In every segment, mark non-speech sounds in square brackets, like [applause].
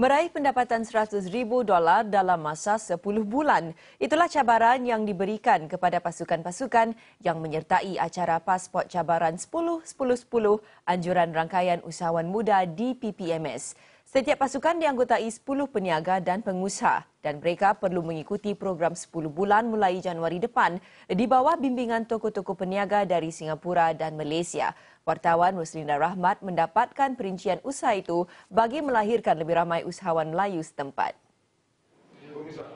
meraih pendapatan 100,000 dolar dalam masa 10 bulan. Itulah cabaran yang diberikan kepada pasukan-pasukan yang menyertai acara pasport cabaran 10-10-10 anjuran rangkaian usahawan muda di PPMS. Setiap pasukan dianggotai 10 peniaga dan pengusaha dan mereka perlu mengikuti program 10 bulan mulai Januari depan di bawah bimbingan tokoh-tokoh peniaga dari Singapura dan Malaysia. Wartawan Muslinda Rahmat mendapatkan perincian usaha itu bagi melahirkan lebih ramai usahawan Melayu setempat.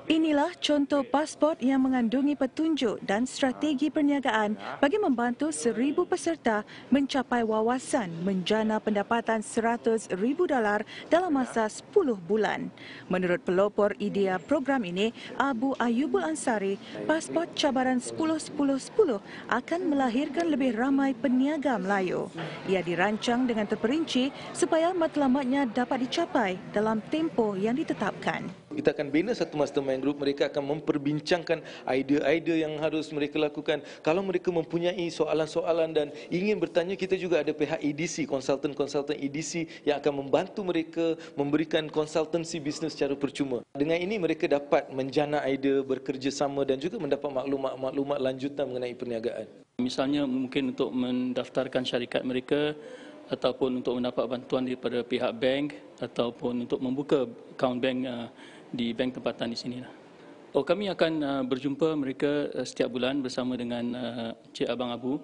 Inilah contoh pasport yang mengandungi petunjuk dan strategi perniagaan bagi membantu seribu peserta mencapai wawasan menjana pendapatan $100,000 dalam masa 10 bulan. Menurut pelopor idea program ini, Abu Ayubul Ansari, pasport cabaran 10-10-10 akan melahirkan lebih ramai peniaga Melayu. Ia dirancang dengan terperinci supaya matlamatnya dapat dicapai dalam tempoh yang ditetapkan kita akan bina satu mastermind group mereka akan memperbincangkan idea-idea yang harus mereka lakukan kalau mereka mempunyai soalan-soalan dan ingin bertanya kita juga ada pihak EDC konsultan-konsultan EDC yang akan membantu mereka memberikan konsultansi bisnes secara percuma dengan ini mereka dapat menjana idea bekerjasama dan juga mendapat maklumat-maklumat lanjutan mengenai perniagaan misalnya mungkin untuk mendaftarkan syarikat mereka ataupun untuk mendapat bantuan daripada pihak bank ataupun untuk membuka account bank uh, di bank tempatan di sini. Oh, kami akan uh, berjumpa mereka uh, setiap bulan bersama dengan uh, Cik Abang Abu.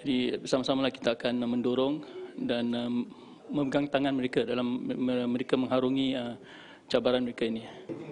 Jadi bersama-samalah kita akan mendorong dan um, memegang tangan mereka dalam mereka mengharungi cabaran mereka ini.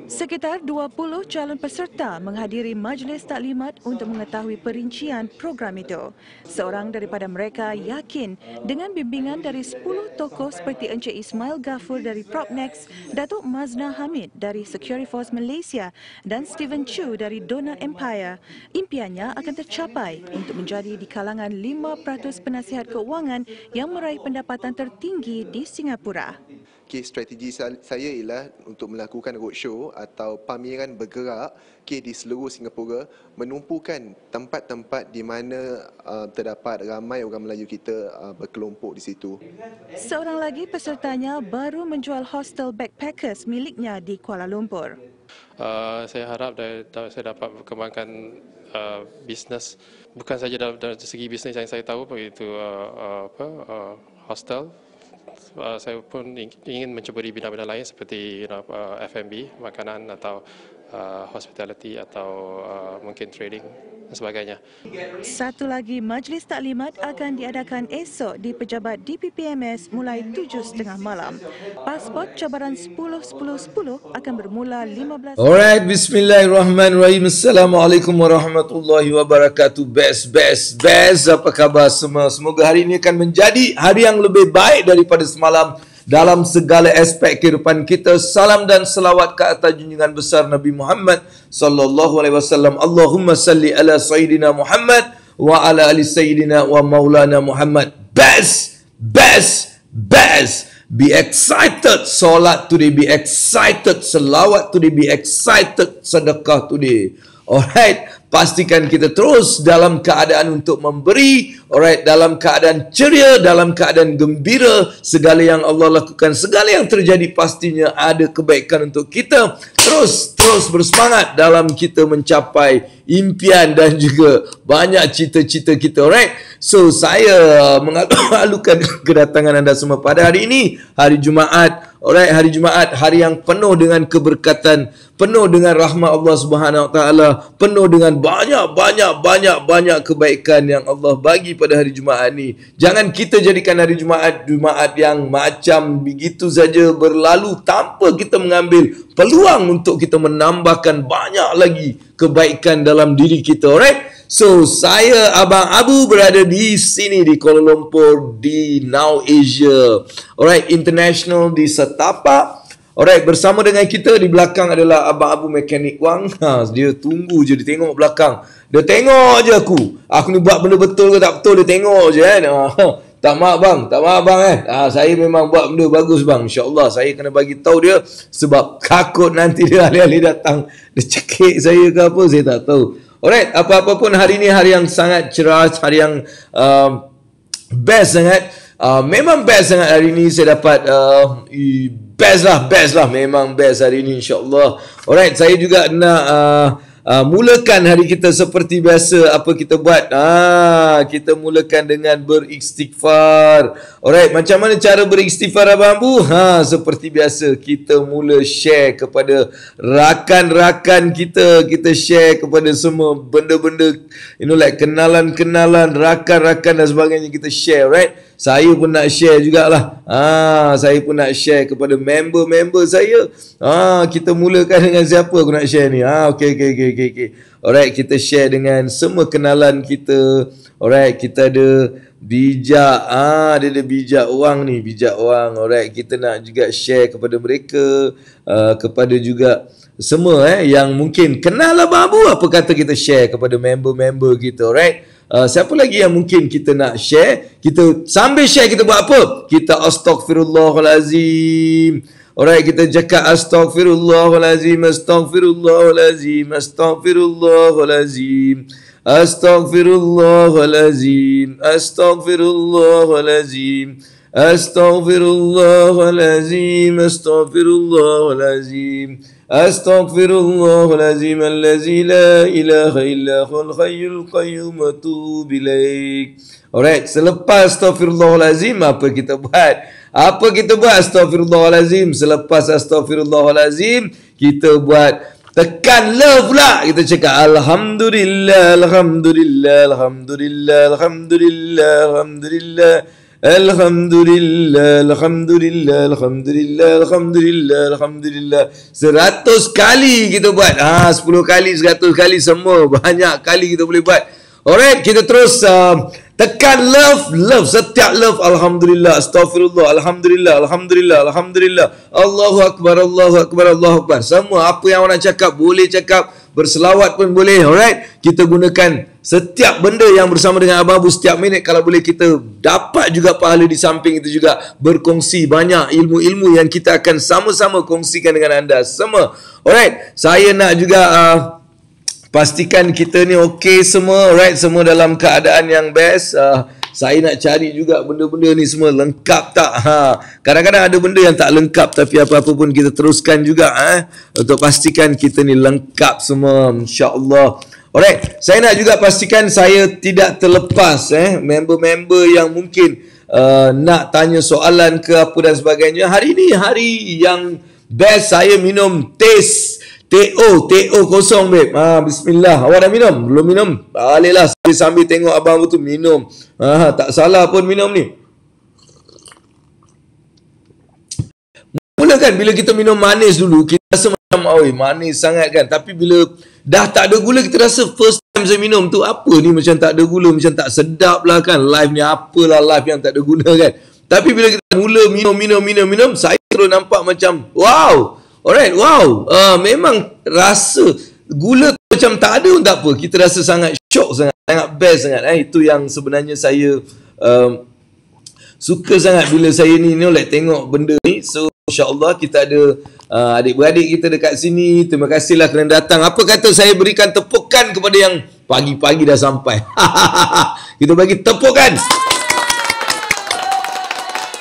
Sekitar 20 calon peserta menghadiri majlis taklimat untuk mengetahui perincian program itu. Seorang daripada mereka yakin dengan bimbingan dari 10 tokoh seperti Encik Ismail Gafur dari Propnex, Datuk Mazna Hamid dari Security Force Malaysia dan Stephen Chu dari Donut Empire, impiannya akan tercapai untuk menjadi di kalangan 5% penasihat keuangan yang meraih pendapatan tertinggi di Singapura okay, strategi saya ialah untuk melakukan roadshow atau pameran bergerak okay, di seluruh Singapura menumpukan tempat-tempat di mana uh, terdapat ramai orang Melayu kita uh, berkelompok di situ. Seorang lagi pesertanya baru menjual hostel backpackers miliknya di Kuala Lumpur. Uh, saya harap saya dapat berkembangkan uh, bisnes bukan saja dalam, dalam segi bisnes yang saya tahu begitu uh, uh, apa uh, hostel Uh, saya pun ingin mencuburi bidang-bidang lain seperti you uh, FMB, makanan atau Uh, hospitality atau uh, mungkin trading dan sebagainya. Satu lagi majlis taklimat akan diadakan esok di pejabat DPPMS mulai 7.30 malam. Pasport cabaran 10-10-10 akan bermula 15... Alright, bismillahirrahmanirrahim. Assalamualaikum warahmatullahi wabarakatuh. Best, best, best. Apa khabar semua? Semoga hari ini akan menjadi hari yang lebih baik daripada semalam dalam segala aspek kehidupan kita. Salam dan selawat ke atas junjungan besar Nabi Muhammad sallallahu alaihi wasallam. Allahumma salli ala sayyidina Muhammad wa ala ali sayyidina wa maulana Muhammad. Best, best, best. Be excited solat today. Be excited selawat today. Be excited sedekah today. Alright pastikan kita terus dalam keadaan untuk memberi alright dalam keadaan ceria dalam keadaan gembira segala yang Allah lakukan segala yang terjadi pastinya ada kebaikan untuk kita terus terus bersemangat dalam kita mencapai impian dan juga banyak cita-cita kita alright so saya mengalukan [coughs] [coughs] kedatangan anda semua pada hari ini hari Jumaat Alright, hari Jumaat, hari yang penuh dengan keberkatan, penuh dengan rahmat Allah Subhanahu Wa Taala, penuh dengan banyak-banyak-banyak-banyak kebaikan yang Allah bagi pada hari Jumaat ni. Jangan kita jadikan hari Jumaat, Jumaat yang macam begitu saja berlalu tanpa kita mengambil peluang untuk kita menambahkan banyak lagi kebaikan dalam diri kita. Alright? So saya Abang Abu berada di sini di Kuala Lumpur di Now Asia. Alright, international di setapak, Alright, bersama dengan kita di belakang adalah Abang Abu Mekanik Wang. [laughs] Ha, dia tunggu je, dia tengok belakang. Dia tengok je aku. Aku ni buat benda betul ke tak betul, dia tengok je kan. Ha, ha. tak maaf bang, tak maaf bang eh. Ha, saya memang buat benda bagus bang. InsyaAllah saya kena bagi tahu dia sebab takut [laughs] nanti dia alih-alih datang. Dia cekik saya ke apa, saya tak tahu. Alright, apa-apa pun hari ini hari yang sangat cerah, hari yang uh, best sangat. Uh, memang best sangat hari ini. saya dapat uh, best lah, best lah. Memang best hari ini. insyaAllah. Alright, saya juga nak... Uh, Uh, mulakan hari kita seperti biasa apa kita buat ah kita mulakan dengan beristighfar alright macam mana cara beristighfar abang bu ha seperti biasa kita mula share kepada rakan-rakan kita kita share kepada semua benda-benda you know like kenalan-kenalan rakan-rakan dan sebagainya kita share right saya pun nak share jugalah ha, saya pun nak share kepada member-member saya ha, kita mulakan dengan siapa aku nak share ni ha, okay, okay, okay, okay. ok alright kita share dengan semua kenalan kita alright kita ada bijak ah ha, dia ada bijak orang ni bijak orang alright kita nak juga share kepada mereka uh, kepada juga semua eh yang mungkin kenal lah babu apa kata kita share kepada member-member kita alright Uh, siapa lagi yang mungkin kita nak share? Kita sambil share kita buat apa? Kita astagfirullahalazim. Orang kita cakap astagfirullahalazim, astagfirullahalazim, astagfirullahalazim. Astaghfirullahalazim Astaghfirullahalazim Astaghfirullahalazim Astaghfirullahalazim, astaghfirullahalazim. أستغفر الله العظيم الذي لا إله إلا هو الحي القيوم أتوب إليك. Alright, selepas astaghfirullahalazim apa kita buat? Apa kita buat astaghfirullahalazim? Selepas astaghfirullahalazim kita buat tekan love pula. Kita cakap alhamdulillah, alhamdulillah, alhamdulillah, alhamdulillah, alhamdulillah. alhamdulillah. Alhamdulillah, Alhamdulillah, Alhamdulillah, Alhamdulillah, Alhamdulillah. seratus kali kita buat ha sepuluh kali seratus kali semua banyak kali kita boleh buat alright kita terus uh, tekan love love setiap love alhamdulillah astagfirullah alhamdulillah alhamdulillah alhamdulillah Allahu akbar Allahu akbar Allahu akbar semua apa yang orang cakap boleh cakap berselawat pun boleh alright kita gunakan Setiap benda yang bersama dengan Abu-Abu setiap minit kalau boleh kita dapat juga pahala di samping itu juga berkongsi banyak ilmu-ilmu yang kita akan sama-sama kongsikan dengan anda semua. Alright, saya nak juga uh, pastikan kita ni okey semua. Alright, semua dalam keadaan yang best. Uh, saya nak cari juga benda-benda ni semua lengkap tak? Ha. Kadang-kadang ada benda yang tak lengkap tapi apa-apa pun kita teruskan juga eh untuk pastikan kita ni lengkap semua insya-Allah. Alright, saya nak juga pastikan saya tidak terlepas eh member-member yang mungkin uh, nak tanya soalan ke apa dan sebagainya. Hari ini hari yang best saya minum taste TO TO kosong beb. Ah ha, bismillah. Awak dah minum? Belum minum? Baliklah sambil sambil tengok abang tu minum. Ah ha, tak salah pun minum ni. Mulakan bila kita minum manis dulu kita rasa macam oi manis sangat kan tapi bila dah tak ada gula kita rasa first time saya minum tu apa ni macam tak ada gula macam tak sedap lah kan life ni apalah life yang tak ada gula kan tapi bila kita mula minum minum minum minum saya terus nampak macam wow alright wow uh, memang rasa gula tu macam tak ada pun tak apa kita rasa sangat shock sangat sangat best sangat eh itu yang sebenarnya saya uh, suka sangat bila saya ni nolak like tengok benda ni so insyaallah kita ada uh, adik-beradik kita dekat sini terima kasihlah kerana datang apa kata saya berikan tepukan kepada yang pagi-pagi dah sampai [laughs] kita bagi tepukan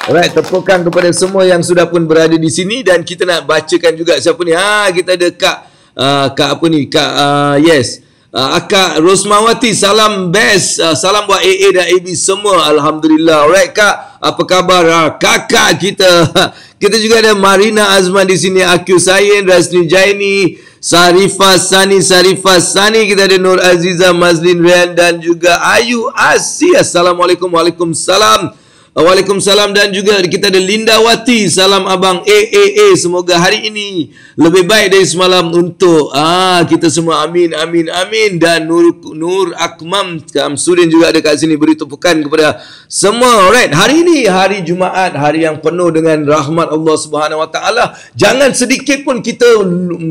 Alright, tepukan kepada semua yang sudah pun berada di sini dan kita nak bacakan juga siapa ni. Ha, kita ada Kak uh, Kak apa ni? Kak uh, yes. Ah, Akak Rosmawati, salam best. Ah, salam buat AA dan AB semua. Alhamdulillah. Alright, Kak. Apa khabar? Ah, kakak kita. [laughs] Kita juga ada Marina Azman di sini. Akyu Sayin, Rasni Jaini, Sarifah Sani, Sarifah Sani. Kita ada Nur Aziza, Mazlin Rian dan juga Ayu Asi. Assalamualaikum. Waalaikumsalam. Waalaikumsalam dan juga kita ada Linda Wati. Salam abang AAA. Semoga hari ini lebih baik dari semalam untuk ah kita semua. Amin, amin, amin. Dan Nur, Nur Akmam Kamsudin juga ada kat sini. Beri tepukan kepada semua. Alright, hari ini hari Jumaat. Hari yang penuh dengan rahmat Allah Subhanahu Wa Taala. Jangan sedikit pun kita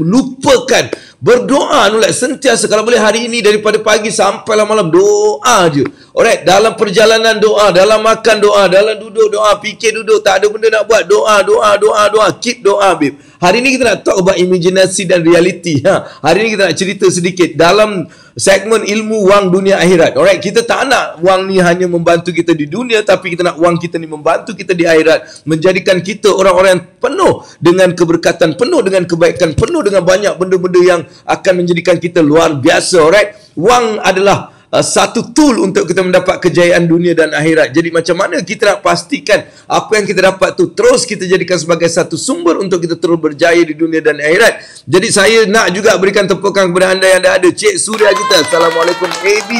lupakan berdoa. nulah sentiasa. Kalau boleh hari ini daripada pagi sampai malam doa je. Alright, dalam perjalanan doa, dalam makan doa, dalam duduk doa, fikir duduk, tak ada benda nak buat. Doa, doa, doa, doa. Keep doa, babe. Hari ni kita nak talk about imaginasi dan reality. Ha. Hari ni kita nak cerita sedikit dalam segmen ilmu wang dunia akhirat. Alright, kita tak nak wang ni hanya membantu kita di dunia, tapi kita nak wang kita ni membantu kita di akhirat. Menjadikan kita orang-orang yang penuh dengan keberkatan, penuh dengan kebaikan, penuh dengan banyak benda-benda yang akan menjadikan kita luar biasa. Alright, wang adalah Uh, satu tool untuk kita mendapat kejayaan dunia dan akhirat. Jadi macam mana kita nak pastikan apa yang kita dapat tu terus kita jadikan sebagai satu sumber untuk kita terus berjaya di dunia dan akhirat. Jadi saya nak juga berikan tepukan kepada anda yang ada. Cik Surya kita. Assalamualaikum AB.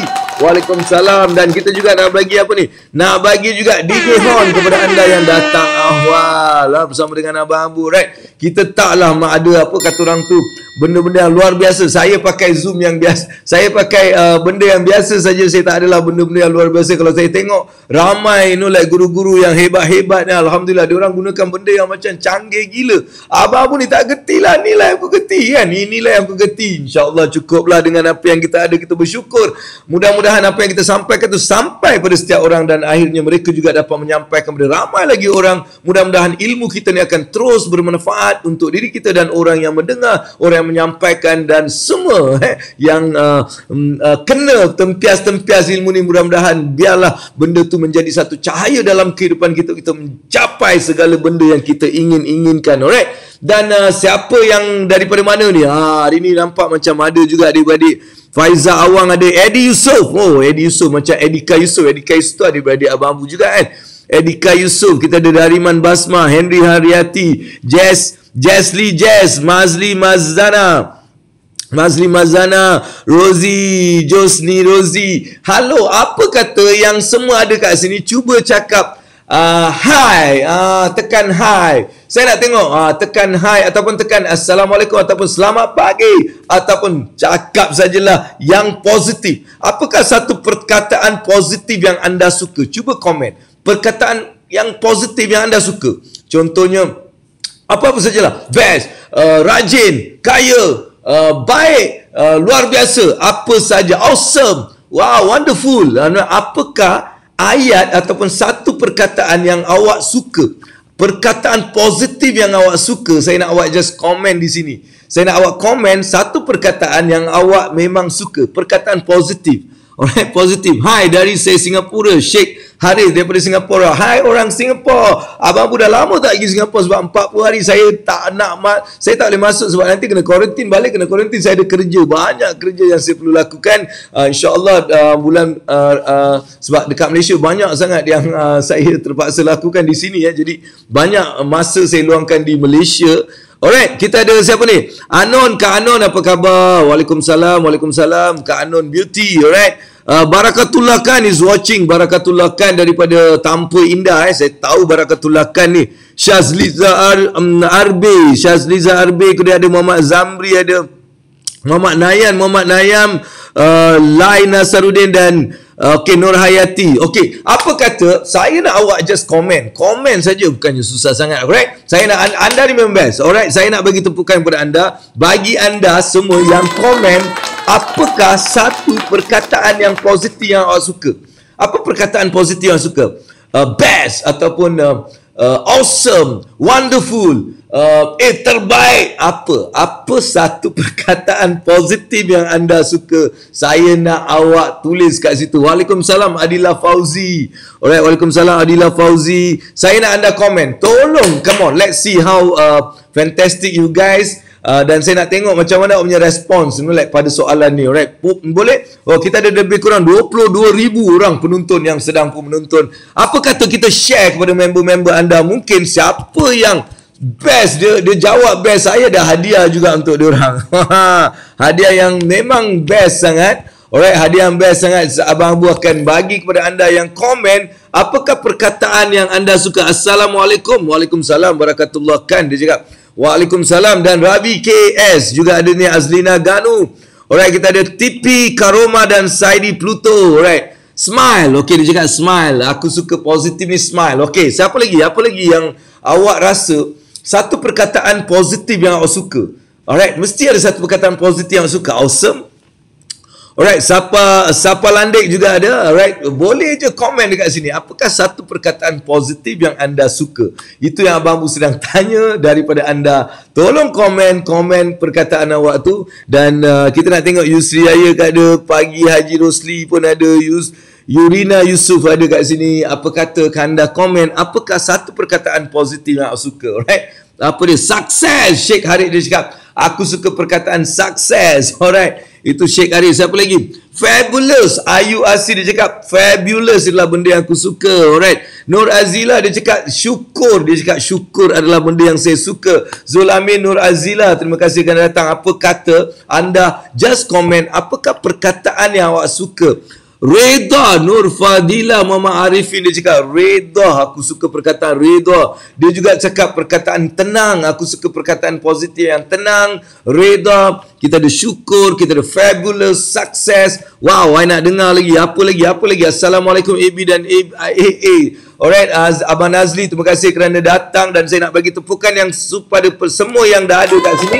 Waalaikumsalam. Dan kita juga nak bagi apa ni? Nak bagi juga DJ Horn kepada anda yang datang awal. Lah, bersama dengan Abang Abu. Right? Kita taklah mak ada apa kata orang tu. Benda-benda luar biasa. Saya pakai Zoom yang biasa. Saya pakai uh, benda yang biasa biasa saja saya tak adalah benda-benda yang luar biasa kalau saya tengok ramai you know, like guru-guru yang hebat-hebat ya, Alhamdulillah dia orang gunakan benda yang macam canggih gila abang pun ni tak geti lah ni aku geti kan inilah yang aku geti insyaAllah cukup lah dengan apa yang kita ada kita bersyukur mudah-mudahan apa yang kita sampaikan tu sampai pada setiap orang dan akhirnya mereka juga dapat menyampaikan kepada ramai lagi orang mudah-mudahan ilmu kita ni akan terus bermanfaat untuk diri kita dan orang yang mendengar orang yang menyampaikan dan semua eh, yang uh, mm, uh, kena tempias-tempias ilmu ni mudah-mudahan biarlah benda tu menjadi satu cahaya dalam kehidupan kita kita mencapai segala benda yang kita ingin-inginkan alright dan uh, siapa yang daripada mana ni ha, hari ni nampak macam ada juga adik-adik Faiza Awang ada Edi Yusof oh Edi Yusof macam Edika Yusof Edika Yusof tu adik-adik abang Abu juga kan Edika Yusof kita ada Dariman Basma Henry Hariati, Jess Jess Lee Jess Mazli Mazzana Mazli Mazana, Rozi, Josni, Rozi. Hello, apa kata yang semua ada kat sini? Cuba cakap uh, hi, uh, tekan hi. Saya nak tengok uh, tekan hi ataupun tekan assalamualaikum ataupun selamat pagi ataupun cakap sajalah yang positif. Apakah satu perkataan positif yang anda suka? Cuba komen. Perkataan yang positif yang anda suka. Contohnya, apa-apa sajalah. Best, uh, rajin, kaya, uh, baik, uh, luar biasa, apa saja, awesome, wow, wonderful. Apakah ayat ataupun satu perkataan yang awak suka? Perkataan positif yang awak suka, saya nak awak just komen di sini. Saya nak awak komen satu perkataan yang awak memang suka, perkataan positif. Alright, positif. Hai dari saya Singapura, Sheikh Haris daripada Singapura. Hai orang Singapura. Abang aku dah lama tak pergi Singapura sebab 40 hari saya tak nak ma- saya tak boleh masuk sebab nanti kena kuarantin balik kena kuarantin saya ada kerja banyak kerja yang saya perlu lakukan. Uh, InsyaAllah uh, bulan uh, uh, sebab dekat Malaysia banyak sangat yang uh, saya terpaksa lakukan di sini ya. Jadi banyak masa saya luangkan di Malaysia. Alright, kita ada siapa ni? Anon, Kak Anon apa khabar? Waalaikumsalam, Waalaikumsalam. Kak Anon Beauty, alright. Ah, Barakatullah Khan is watching Barakatullah Khan daripada Tampu Indah eh. Saya tahu Barakatullah Khan ni Syazliza Ar um, Arbi Syazliza Arbi Kena ada Muhammad Zamri Ada Muhammad Nayan Muhammad Nayam uh, Lai Nasaruddin Dan Okey Nur Hayati. Okey, apa kata saya nak awak just comment, comment saja bukannya susah sangat. Alright. Saya nak anda ni memang best. Alright, saya nak bagi tepukan kepada anda. Bagi anda semua yang komen, apakah satu perkataan yang positif yang awak suka? Apa perkataan positif yang awak suka? Uh, best ataupun uh, uh, awesome, wonderful, uh, eh terbaik apa apa satu [laughs] perkataan positif yang anda suka saya nak awak tulis kat situ Waalaikumsalam Adila Fauzi alright Waalaikumsalam Adila Fauzi saya nak anda komen tolong come on let's see how uh, fantastic you guys Uh, dan saya nak tengok macam mana orang punya respons you know, like, pada soalan ni. Right? boleh? Oh, kita ada lebih kurang ribu orang penonton yang sedang pun menonton. Apa kata kita share kepada member-member anda? Mungkin siapa yang best dia dia jawab best saya ada hadiah juga untuk dia orang [laughs] hadiah yang memang best sangat alright hadiah yang best sangat abang abu akan bagi kepada anda yang komen apakah perkataan yang anda suka assalamualaikum waalaikumsalam barakatullah kan dia cakap waalaikumsalam dan Rabi KS juga ada ni Azlina Ganu alright kita ada Tipi Karoma dan Saidi Pluto alright Smile, okay dia cakap smile Aku suka positif ni smile Okay, siapa lagi, apa lagi yang awak rasa satu perkataan positif yang awak suka. Alright, mesti ada satu perkataan positif yang awak suka. Awesome. Alright, siapa siapa landik juga ada. Alright, boleh je komen dekat sini. Apakah satu perkataan positif yang anda suka? Itu yang Abang Abu sedang tanya daripada anda. Tolong komen, komen perkataan awak tu. Dan uh, kita nak tengok Yusri Raya kat ada. Pagi Haji Rosli pun ada. Yus. Yurina Yusuf ada kat sini. Apa kata kanda komen? Apakah satu perkataan positif yang aku suka? Alright. Apa dia? Sukses! Sheikh Harith dia cakap. Aku suka perkataan sukses. [laughs] Alright. Itu Sheikh Harith. Siapa lagi? Fabulous! Ayu Asi dia cakap. Fabulous adalah benda yang aku suka. Alright. Nur Azila dia cakap syukur. Dia cakap syukur adalah benda yang saya suka. Zulamin Nur Azila. Terima kasih kerana datang. Apa kata anda? Just comment. Apakah perkataan yang awak suka? Reda Nur Fadila Muhammad Arifin dia cakap Reda aku suka perkataan Reda Dia juga cakap perkataan tenang Aku suka perkataan positif yang tenang Reda kita ada syukur Kita ada fabulous success Wow I nak dengar lagi Apa lagi apa lagi Assalamualaikum AB dan AA Alright Az Abang Nazli terima kasih kerana datang Dan saya nak bagi tepukan yang supaya semua yang dah ada kat sini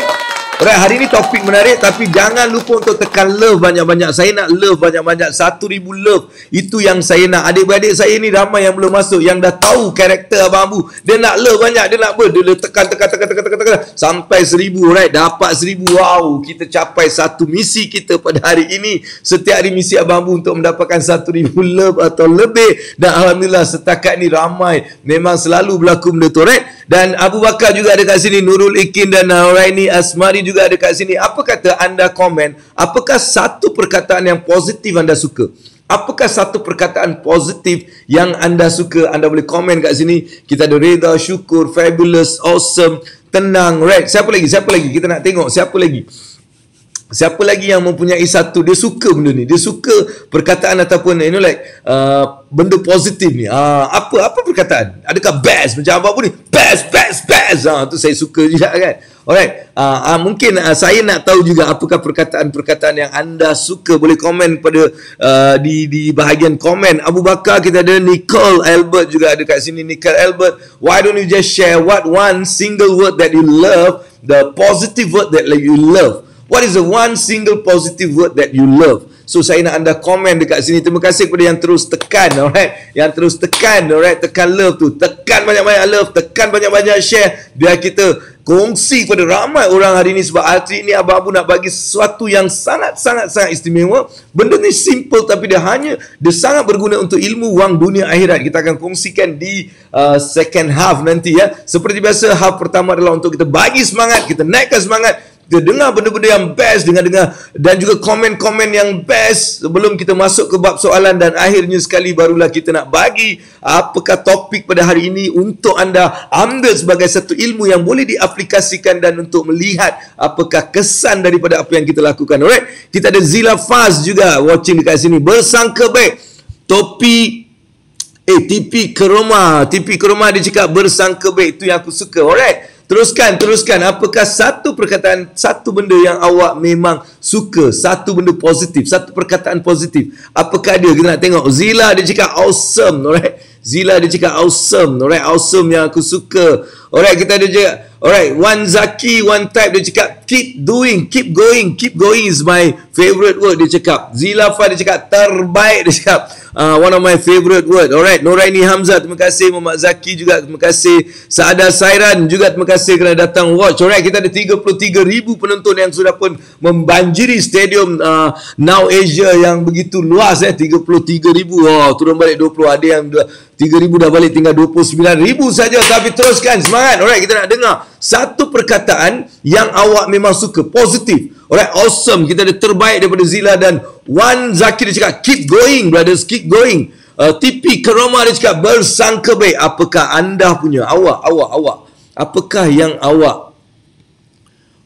Alright, hari ni topik menarik tapi jangan lupa untuk tekan love banyak-banyak. Saya nak love banyak-banyak. Satu ribu love. Itu yang saya nak. adik adik saya ni ramai yang belum masuk. Yang dah tahu karakter Abang Abu. Dia nak love banyak. Dia nak ber. Dia tekan, tekan, tekan, tekan, tekan, tekan. Sampai seribu. Alright, dapat seribu. Wow, kita capai satu misi kita pada hari ini. Setiap hari misi Abang Abu untuk mendapatkan satu ribu love atau lebih. Dan Alhamdulillah setakat ni ramai. Memang selalu berlaku benda tu. Alright, dan Abu Bakar juga ada kat sini. Nurul Ikin dan Nauraini Asmari juga ada kat sini. Apa kata anda komen? Apakah satu perkataan yang positif anda suka? Apakah satu perkataan positif yang anda suka? Anda boleh komen kat sini. Kita ada Reda, Syukur, Fabulous, Awesome, Tenang, Red. Siapa lagi? Siapa lagi? Kita nak tengok Siapa lagi? siapa lagi yang mempunyai satu dia suka benda ni dia suka perkataan ataupun you know like uh, benda positif ni uh, apa apa perkataan adakah best macam apa pun ni best best best ah uh, tu saya suka [laughs] juga kan alright uh, uh, mungkin uh, saya nak tahu juga apakah perkataan-perkataan yang anda suka boleh komen pada uh, di di bahagian komen Abu Bakar kita ada Nicole Albert juga ada kat sini Nicole Albert why don't you just share what one single word that you love the positive word that you love What is the one single positive word that you love? So saya nak anda komen dekat sini. Terima kasih kepada yang terus tekan, alright? Yang terus tekan, alright? Tekan love tu. Tekan banyak-banyak love, tekan banyak-banyak share biar kita kongsi kepada ramai orang hari ini sebab hari ini abang-abu nak bagi sesuatu yang sangat-sangat sangat istimewa. Benda ni simple tapi dia hanya dia sangat berguna untuk ilmu wang dunia akhirat. Kita akan kongsikan di uh, second half nanti ya. Seperti biasa half pertama adalah untuk kita bagi semangat, kita naikkan semangat dia dengar benda-benda yang best dengan dengar dan juga komen-komen yang best sebelum kita masuk ke bab soalan dan akhirnya sekali barulah kita nak bagi apakah topik pada hari ini untuk anda ambil sebagai satu ilmu yang boleh diaplikasikan dan untuk melihat apakah kesan daripada apa yang kita lakukan. Alright, kita ada Zila Faz juga watching dekat sini. Bersangka baik. Topi eh tipi ke tipi ke rumah dia cakap bersangka baik tu yang aku suka. Alright. Teruskan, teruskan. Apakah satu perkataan, satu benda yang awak memang suka, satu benda positif, satu perkataan positif. Apakah dia? Kita nak tengok. Zila dia cakap awesome, alright. Zila dia cakap awesome, alright. Awesome yang aku suka. Alright, kita ada juga. Alright, Wan Zaki, Wan Type dia cakap keep doing, keep going, keep going is my favorite word dia cakap. Zila Fah dia cakap terbaik dia cakap uh, one of my favorite word. Alright, Noraini Hamzah, terima kasih. Muhammad Zaki juga, terima kasih. Saada Sairan juga, terima kasih kerana datang watch. Alright, kita ada 33,000 penonton yang sudah pun membanjiri stadium uh, Now Asia yang begitu luas eh. 33,000, Wow, turun balik 20. Ada yang 3,000 dah balik tinggal 29,000 saja tapi teruskan semangat alright kita nak dengar satu perkataan yang awak memang suka positif alright awesome kita ada terbaik daripada Zila dan Wan Zakir dia cakap keep going brothers keep going uh, TP Keroma dia cakap bersangka baik apakah anda punya awak awak awak apakah yang awak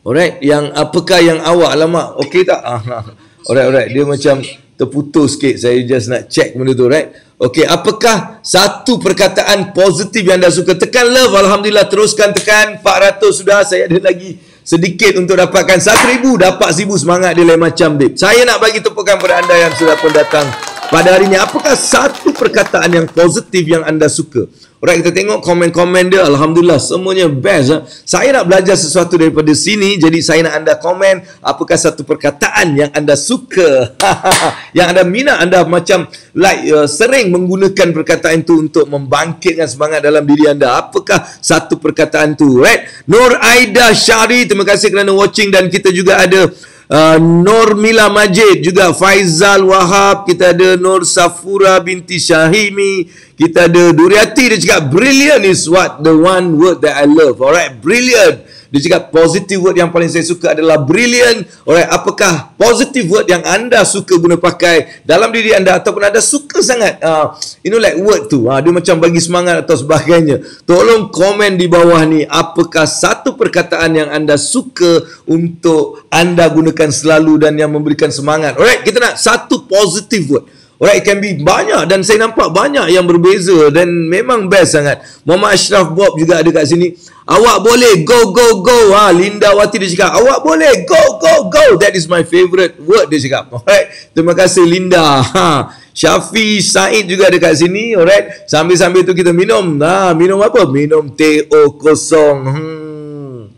alright yang apakah yang awak alamak Okay tak [laughs] alright alright dia macam terputus sikit saya just nak check benda tu right Okey, apakah satu perkataan positif yang anda suka? Tekan love, Alhamdulillah teruskan tekan 400 sudah, saya ada lagi sedikit untuk dapatkan 1000 dapat 1000 semangat dia lain macam babe. Saya nak bagi tepukan kepada anda yang sudah pun datang pada hari ini. Apakah satu perkataan yang positif yang anda suka? Orang kita tengok komen-komen dia Alhamdulillah semuanya best eh? Saya nak belajar sesuatu daripada sini Jadi saya nak anda komen Apakah satu perkataan yang anda suka [laughs] Yang anda minat anda macam Like uh, sering menggunakan perkataan itu Untuk membangkitkan semangat dalam diri anda Apakah satu perkataan itu Right Nur Aida Syari Terima kasih kerana watching Dan kita juga ada Uh, Nur Mila Majid juga Faizal Wahab kita ada Nur Safura binti Shahimi kita ada Duriati dia cakap brilliant is what the one word that I love alright brilliant dia cakap positive word yang paling saya suka adalah brilliant. Oleh, apakah positive word yang anda suka guna pakai dalam diri anda ataupun anda suka sangat? Uh, you know like word tu. Uh, dia macam bagi semangat atau sebagainya. Tolong komen di bawah ni apakah satu perkataan yang anda suka untuk anda gunakan selalu dan yang memberikan semangat. Alright, kita nak satu positive word. Alright, it can be banyak dan saya nampak banyak yang berbeza dan memang best sangat. Mama Ashraf Bob juga ada kat sini. Awak boleh go, go, go. Ha, Linda Wati dia cakap, awak boleh go, go, go. That is my favourite word dia cakap. Alright, terima kasih Linda. Ha. Syafi Said juga ada kat sini. Alright, sambil-sambil tu kita minum. Ha, minum apa? Minum teh kosong. Hmm.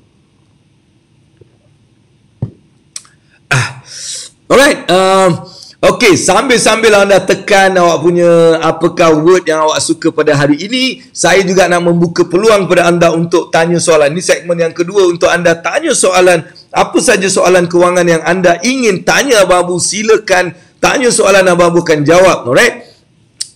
Ah. Alright, um, uh, Okey, sambil-sambil anda tekan awak punya apakah word yang awak suka pada hari ini, saya juga nak membuka peluang kepada anda untuk tanya soalan. Ini segmen yang kedua untuk anda tanya soalan. Apa saja soalan kewangan yang anda ingin tanya Abang Abu, silakan tanya soalan Abang Abu akan jawab. Alright?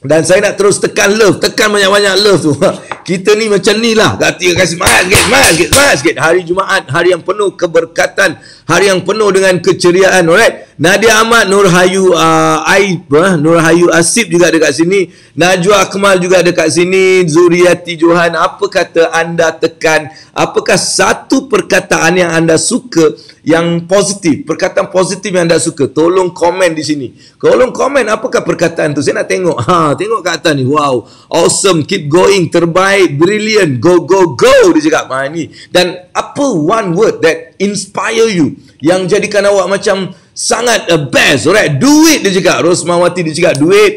Dan saya nak terus tekan love. Tekan banyak-banyak love tu. [laughs] Kita ni macam ni lah. Kasih semangat sikit, semangat sikit, semangat sikit. Hari Jumaat, hari yang penuh keberkatan hari yang penuh dengan keceriaan alright Nadia Ahmad Nurhayu uh, Aib uh, eh? Nurhayu Asif juga dekat sini Najwa Akmal juga dekat sini Zuriati Johan apa kata anda tekan apakah satu perkataan yang anda suka yang positif perkataan positif yang anda suka tolong komen di sini tolong komen apakah perkataan tu saya nak tengok ha tengok kata ni wow awesome keep going terbaik brilliant go go go dia cakap ha, ni dan apa one word that inspire you yang jadikan awak macam sangat the best alright duit dia cakap Rosmawati dia cakap duit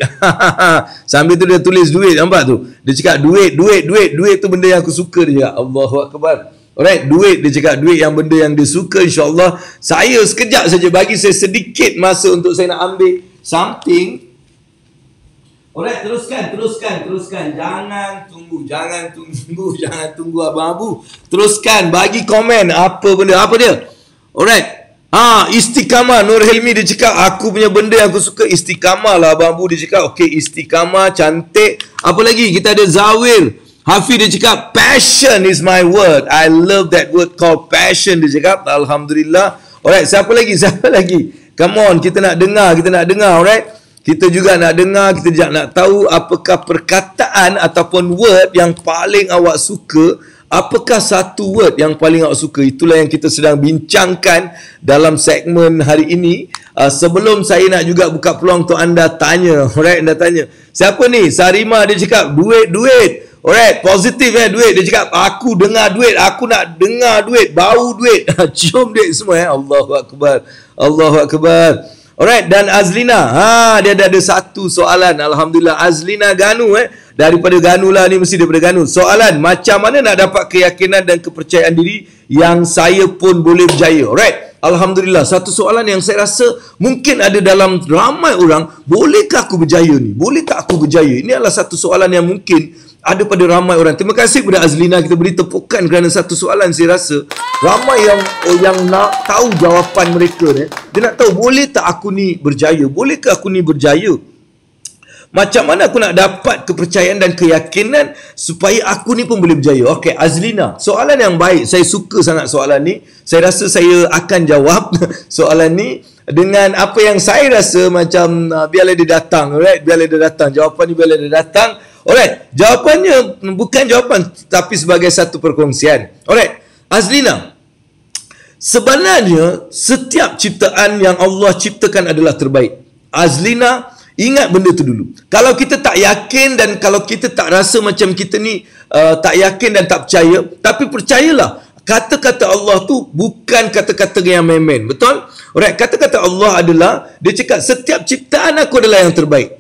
[laughs] sambil tu dia tulis duit nampak tu dia cakap duit duit duit duit tu benda yang aku suka dia cakap Allahu Akbar alright duit dia cakap duit yang benda yang dia suka insyaAllah saya sekejap saja bagi saya sedikit masa untuk saya nak ambil something Alright, teruskan, teruskan, teruskan. Jangan tunggu, jangan tunggu, [laughs] jangan tunggu abang Abu. Teruskan, bagi komen apa benda, apa dia? Alright. Ha, istiqamah. Nur Helmi dia cakap, aku punya benda yang aku suka, istiqamah lah. Abang Abu dia cakap, okay, istiqamah, cantik. Apa lagi? Kita ada Zawir. Hafiz dia cakap, passion is my word. I love that word called passion. Dia cakap, Alhamdulillah. Alright, siapa lagi? [laughs] Siapa lagi? Come on, kita nak dengar, kita nak dengar, alright? Kita juga nak dengar, kita juga nak tahu apakah perkataan ataupun word yang paling awak suka Apakah satu word yang paling awak suka? Itulah yang kita sedang bincangkan dalam segmen hari ini. Uh, sebelum saya nak juga buka peluang untuk anda tanya. [laughs] Alright, anda tanya. Siapa ni? Sarima dia cakap duit, duit. Alright, positif eh duit. Dia cakap aku dengar duit, aku nak dengar duit, bau duit. [laughs] Ah, cium duit semua eh. Allahuakbar. Allahuakbar. Alright, dan Azlina. Ha, dia ada ada satu soalan. Alhamdulillah Azlina Ganu eh daripada Ganulah ni mesti daripada Ganul. Soalan, macam mana nak dapat keyakinan dan kepercayaan diri yang saya pun boleh berjaya? Alright. Alhamdulillah, satu soalan yang saya rasa mungkin ada dalam ramai orang, bolehkah aku berjaya ni? Bolehkah aku berjaya? Ini adalah satu soalan yang mungkin ada pada ramai orang. Terima kasih kepada Azlina kita beri tepukan kerana satu soalan saya rasa ramai yang oh, yang nak tahu jawapan mereka ni. Dia nak tahu boleh tak aku ni berjaya? Bolehkah aku ni berjaya? Macam mana aku nak dapat kepercayaan dan keyakinan supaya aku ni pun boleh berjaya? Okey, Azlina, soalan yang baik. Saya suka sangat soalan ni. Saya rasa saya akan jawab [laughs] soalan ni dengan apa yang saya rasa macam uh, biarlah dia datang, alright? Biarlah dia datang. Jawapan ni biarlah dia datang. Alright, jawapannya bukan jawapan tapi sebagai satu perkongsian. Alright, Azlina, sebenarnya setiap ciptaan yang Allah ciptakan adalah terbaik. Azlina, Ingat benda tu dulu. Kalau kita tak yakin dan kalau kita tak rasa macam kita ni uh, tak yakin dan tak percaya, tapi percayalah. Kata-kata Allah tu bukan kata-kata yang main-main. Betul? Alright, kata-kata Allah adalah dia cakap setiap ciptaan aku adalah yang terbaik.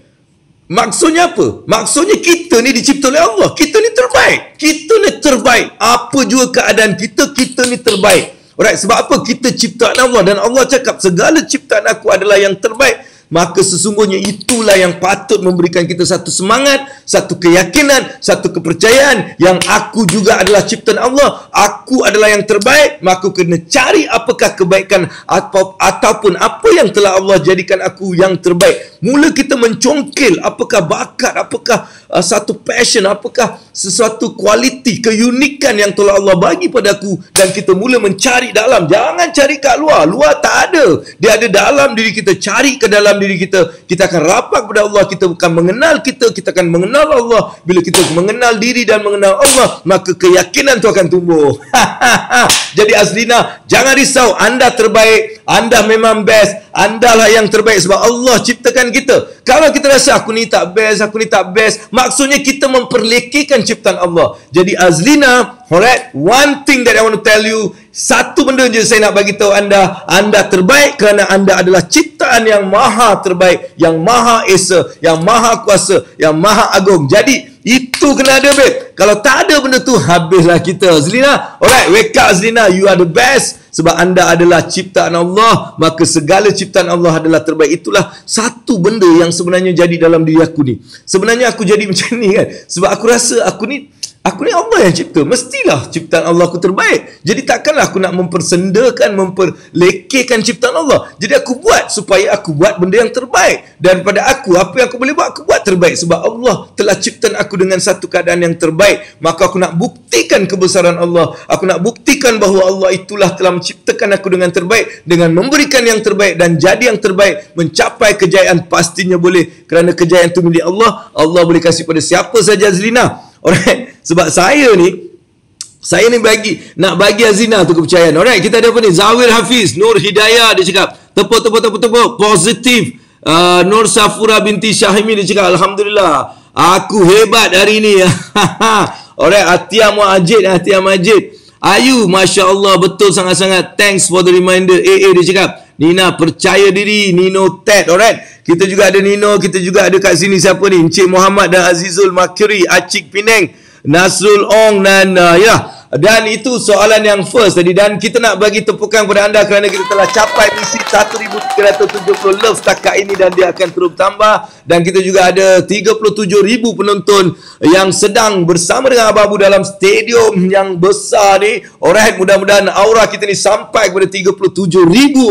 Maksudnya apa? Maksudnya kita ni dicipta oleh Allah. Kita ni terbaik. Kita ni terbaik. Apa juga keadaan kita, kita ni terbaik. Alright, sebab apa? Kita ciptaan Allah dan Allah cakap segala ciptaan aku adalah yang terbaik maka sesungguhnya itulah yang patut memberikan kita satu semangat, satu keyakinan, satu kepercayaan yang aku juga adalah ciptaan Allah, aku adalah yang terbaik, maka kena cari apakah kebaikan atau, ataupun apa yang telah Allah jadikan aku yang terbaik. Mula kita mencongkil apakah bakat, apakah uh, satu passion, apakah sesuatu kualiti, keunikan yang telah Allah bagi pada aku dan kita mula mencari dalam. Jangan cari kat luar. Luar tak ada. Dia ada dalam diri kita. Cari ke dalam dalam diri kita kita akan rapat kepada Allah kita akan mengenal kita kita akan mengenal Allah bila kita mengenal diri dan mengenal Allah maka keyakinan tu akan tumbuh [laughs] jadi Azlina jangan risau anda terbaik anda memang best anda lah yang terbaik sebab Allah ciptakan kita kalau kita rasa aku ni tak best aku ni tak best maksudnya kita memperlekehkan ciptaan Allah jadi Azlina alright one thing that I want to tell you satu benda je saya nak bagi tahu anda anda terbaik kerana anda adalah ciptaan yang maha terbaik yang maha esa yang maha kuasa yang maha agung jadi itu kena ada babe kalau tak ada benda tu habislah kita Zlina alright wake up Zlina you are the best sebab anda adalah ciptaan Allah maka segala ciptaan Allah adalah terbaik itulah satu benda yang sebenarnya jadi dalam diri aku ni sebenarnya aku jadi [laughs] macam ni kan sebab aku rasa aku ni Aku ni Allah yang cipta. Mestilah ciptaan Allah aku terbaik. Jadi takkanlah aku nak mempersendakan, memperlekehkan ciptaan Allah. Jadi aku buat supaya aku buat benda yang terbaik. Dan pada aku, apa yang aku boleh buat, aku buat terbaik. Sebab Allah telah ciptaan aku dengan satu keadaan yang terbaik. Maka aku nak buktikan kebesaran Allah. Aku nak buktikan bahawa Allah itulah telah menciptakan aku dengan terbaik. Dengan memberikan yang terbaik dan jadi yang terbaik. Mencapai kejayaan pastinya boleh. Kerana kejayaan itu milik Allah. Allah boleh kasih pada siapa saja Azlinah. Alright. Sebab saya ni saya ni bagi nak bagi azina tu kepercayaan. Alright, kita ada apa ni? Zawir Hafiz, Nur Hidayah dia cakap. Tepuk tepuk tepuk tepuk. Positif. Uh, Nur Safura binti Syahimi dia cakap alhamdulillah. Aku hebat hari ni. [laughs] Alright, Atia Majid, Atia Majid. Ayu, masya-Allah betul sangat-sangat. Thanks for the reminder. AA dia cakap. Nina percaya diri Nino Ted alright kita juga ada Nino kita juga ada kat sini siapa ni Encik Muhammad dan Azizul Makri Acik Pinang Nasrul Ong dan uh, ya yeah dan itu soalan yang first tadi dan kita nak bagi tepukan kepada anda kerana kita telah capai misi 1370 love setakat ini dan dia akan terus tambah dan kita juga ada 37000 penonton yang sedang bersama dengan Abu dalam stadium yang besar ni alright mudah-mudahan aura kita ni sampai kepada 37000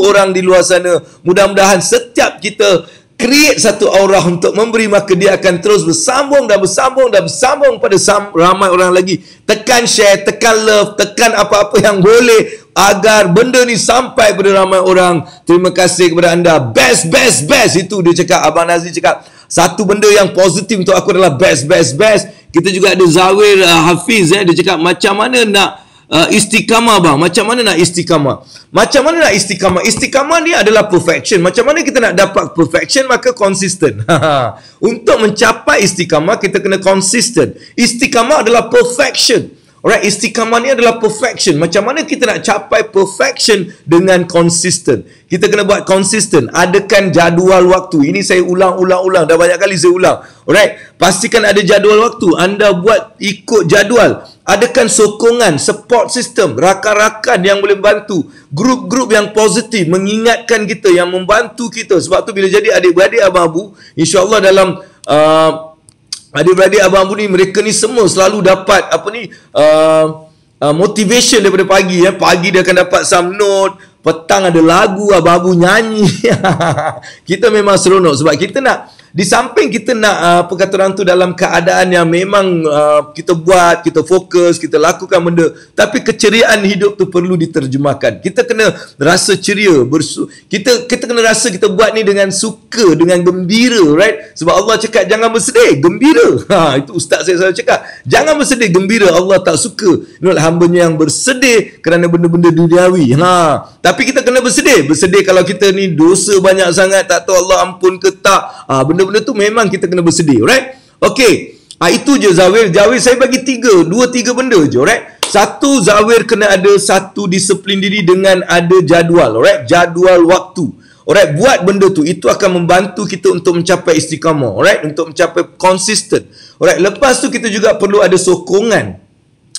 orang di luar sana mudah-mudahan setiap kita create satu aura untuk memberi maka dia akan terus bersambung dan bersambung dan bersambung pada ramai orang lagi tekan share tekan love tekan apa-apa yang boleh agar benda ni sampai pada ramai orang terima kasih kepada anda best best best itu dia cakap Abang Nazri cakap satu benda yang positif untuk aku adalah best best best kita juga ada Zawir uh, Hafiz eh, dia cakap macam mana nak uh, istiqamah bang macam mana nak istiqamah macam mana nak istiqamah istiqamah ni adalah perfection macam mana kita nak dapat perfection maka konsisten [laughs] untuk mencapai istiqamah kita kena konsisten istiqamah adalah perfection Alright, istiqamah ni adalah perfection. Macam mana kita nak capai perfection dengan konsisten? Kita kena buat konsisten. Adakan jadual waktu. Ini saya ulang-ulang-ulang. Dah banyak kali saya ulang. Alright, pastikan ada jadual waktu. Anda buat ikut jadual adakan sokongan support system rakan-rakan yang boleh bantu grup-grup yang positif mengingatkan kita yang membantu kita sebab tu bila jadi adik-beradik abang abu insyaallah dalam uh, adik-beradik abang abu ni mereka ni semua selalu dapat apa ni uh, uh, motivation daripada pagi ya pagi dia akan dapat some note petang ada lagu abang abu nyanyi [laughs] kita memang seronok sebab kita nak di samping kita nak uh, perkataan tu dalam keadaan yang memang uh, kita buat, kita fokus, kita lakukan benda, tapi keceriaan hidup tu perlu diterjemahkan. Kita kena rasa ceria, bersu- kita kita kena rasa kita buat ni dengan suka, dengan gembira, right? Sebab Allah cakap jangan bersedih, gembira. [laughs] Ha, itu ustaz saya selalu cakap. Jangan bersedih, gembira. Allah tak suka nak hamba yang bersedih kerana benda-benda duniawi. Ha, tapi kita kena bersedih. Bersedih kalau kita ni dosa banyak sangat, tak tahu Allah ampun ke tak. Ha, benda benda tu memang kita kena bersedih alright okey ha, itu je zawir zawir saya bagi tiga dua tiga benda je alright satu zawir kena ada satu disiplin diri dengan ada jadual alright jadual waktu alright buat benda tu itu akan membantu kita untuk mencapai istiqamah alright untuk mencapai konsisten alright lepas tu kita juga perlu ada sokongan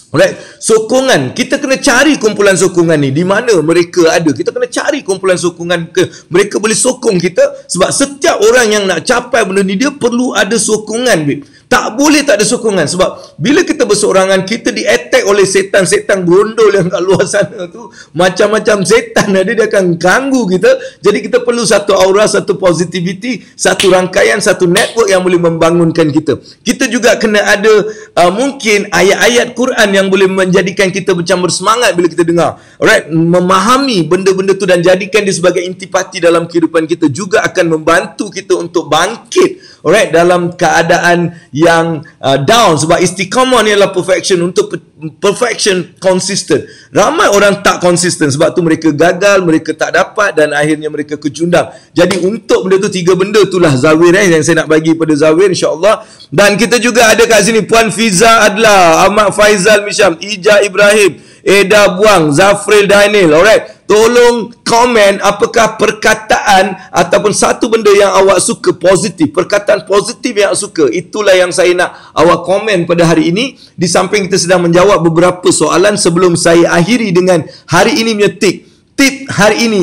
Alright, sokongan kita kena cari kumpulan sokongan ni di mana mereka ada. Kita kena cari kumpulan sokongan ke mereka boleh sokong kita sebab setiap orang yang nak capai benda ni dia perlu ada sokongan. Babe. Tak boleh tak ada sokongan sebab bila kita bersorangan kita diattack oleh setan-setan gondol yang kat luar sana tu macam-macam setan ada dia akan ganggu kita. Jadi kita perlu satu aura, satu positivity, satu rangkaian, satu network yang boleh membangunkan kita. Kita juga kena ada uh, mungkin ayat-ayat Quran yang boleh menjadikan kita macam bersemangat bila kita dengar. Alright, memahami benda-benda tu dan jadikan dia sebagai intipati dalam kehidupan kita juga akan membantu kita untuk bangkit. Alright, dalam keadaan yang uh, down sebab istiqamah ni adalah perfection untuk perfection consistent ramai orang tak consistent sebab tu mereka gagal mereka tak dapat dan akhirnya mereka kecundang jadi untuk benda tu tiga benda itulah zawir eh, yang saya nak bagi pada zawir insyaallah dan kita juga ada kat sini puan Fiza Adla Ahmad Faizal Misham Ija Ibrahim Eda Buang Zafril Dainil alright tolong komen apakah perkataan ataupun satu benda yang awak suka positif perkataan positif yang awak suka itulah yang saya nak awak komen pada hari ini di samping kita sedang menjawab beberapa soalan sebelum saya akhiri dengan hari ini menyetik tip hari ini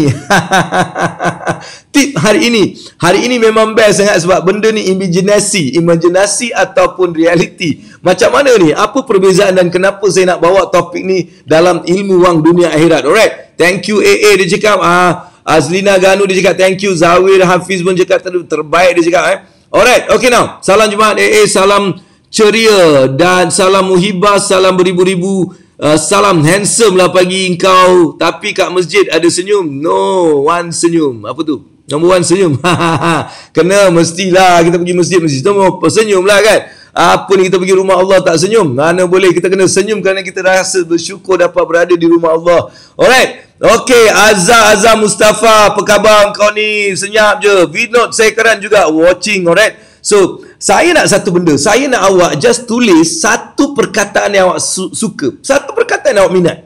[laughs] tip hari ini hari ini memang best sangat sebab benda ni imaginasi imaginasi ataupun realiti macam mana ni apa perbezaan dan kenapa saya nak bawa topik ni dalam ilmu wang dunia akhirat alright thank you AA dia cakap uh, Azlina Ganu dia cakap thank you Zawir Hafiz pun cakap terbaik dia cakap eh. alright okay now salam Jumaat AA salam ceria dan salam muhibah salam beribu-ribu Eh, salam handsome lah pagi engkau tapi kat masjid ada senyum no one senyum apa tu nombor one senyum [laughs] kena mestilah kita pergi masjid masjid tu senyum lah kan apa ni kita pergi rumah Allah tak senyum mana boleh kita kena senyum kerana kita rasa bersyukur dapat berada di rumah Allah alright okay. Azza Azza Mustafa, apa khabar kau ni? Senyap je. Vinod Sekaran juga watching, alright? So, saya nak satu benda saya nak awak just tulis satu perkataan yang awak su- suka satu perkataan yang awak minat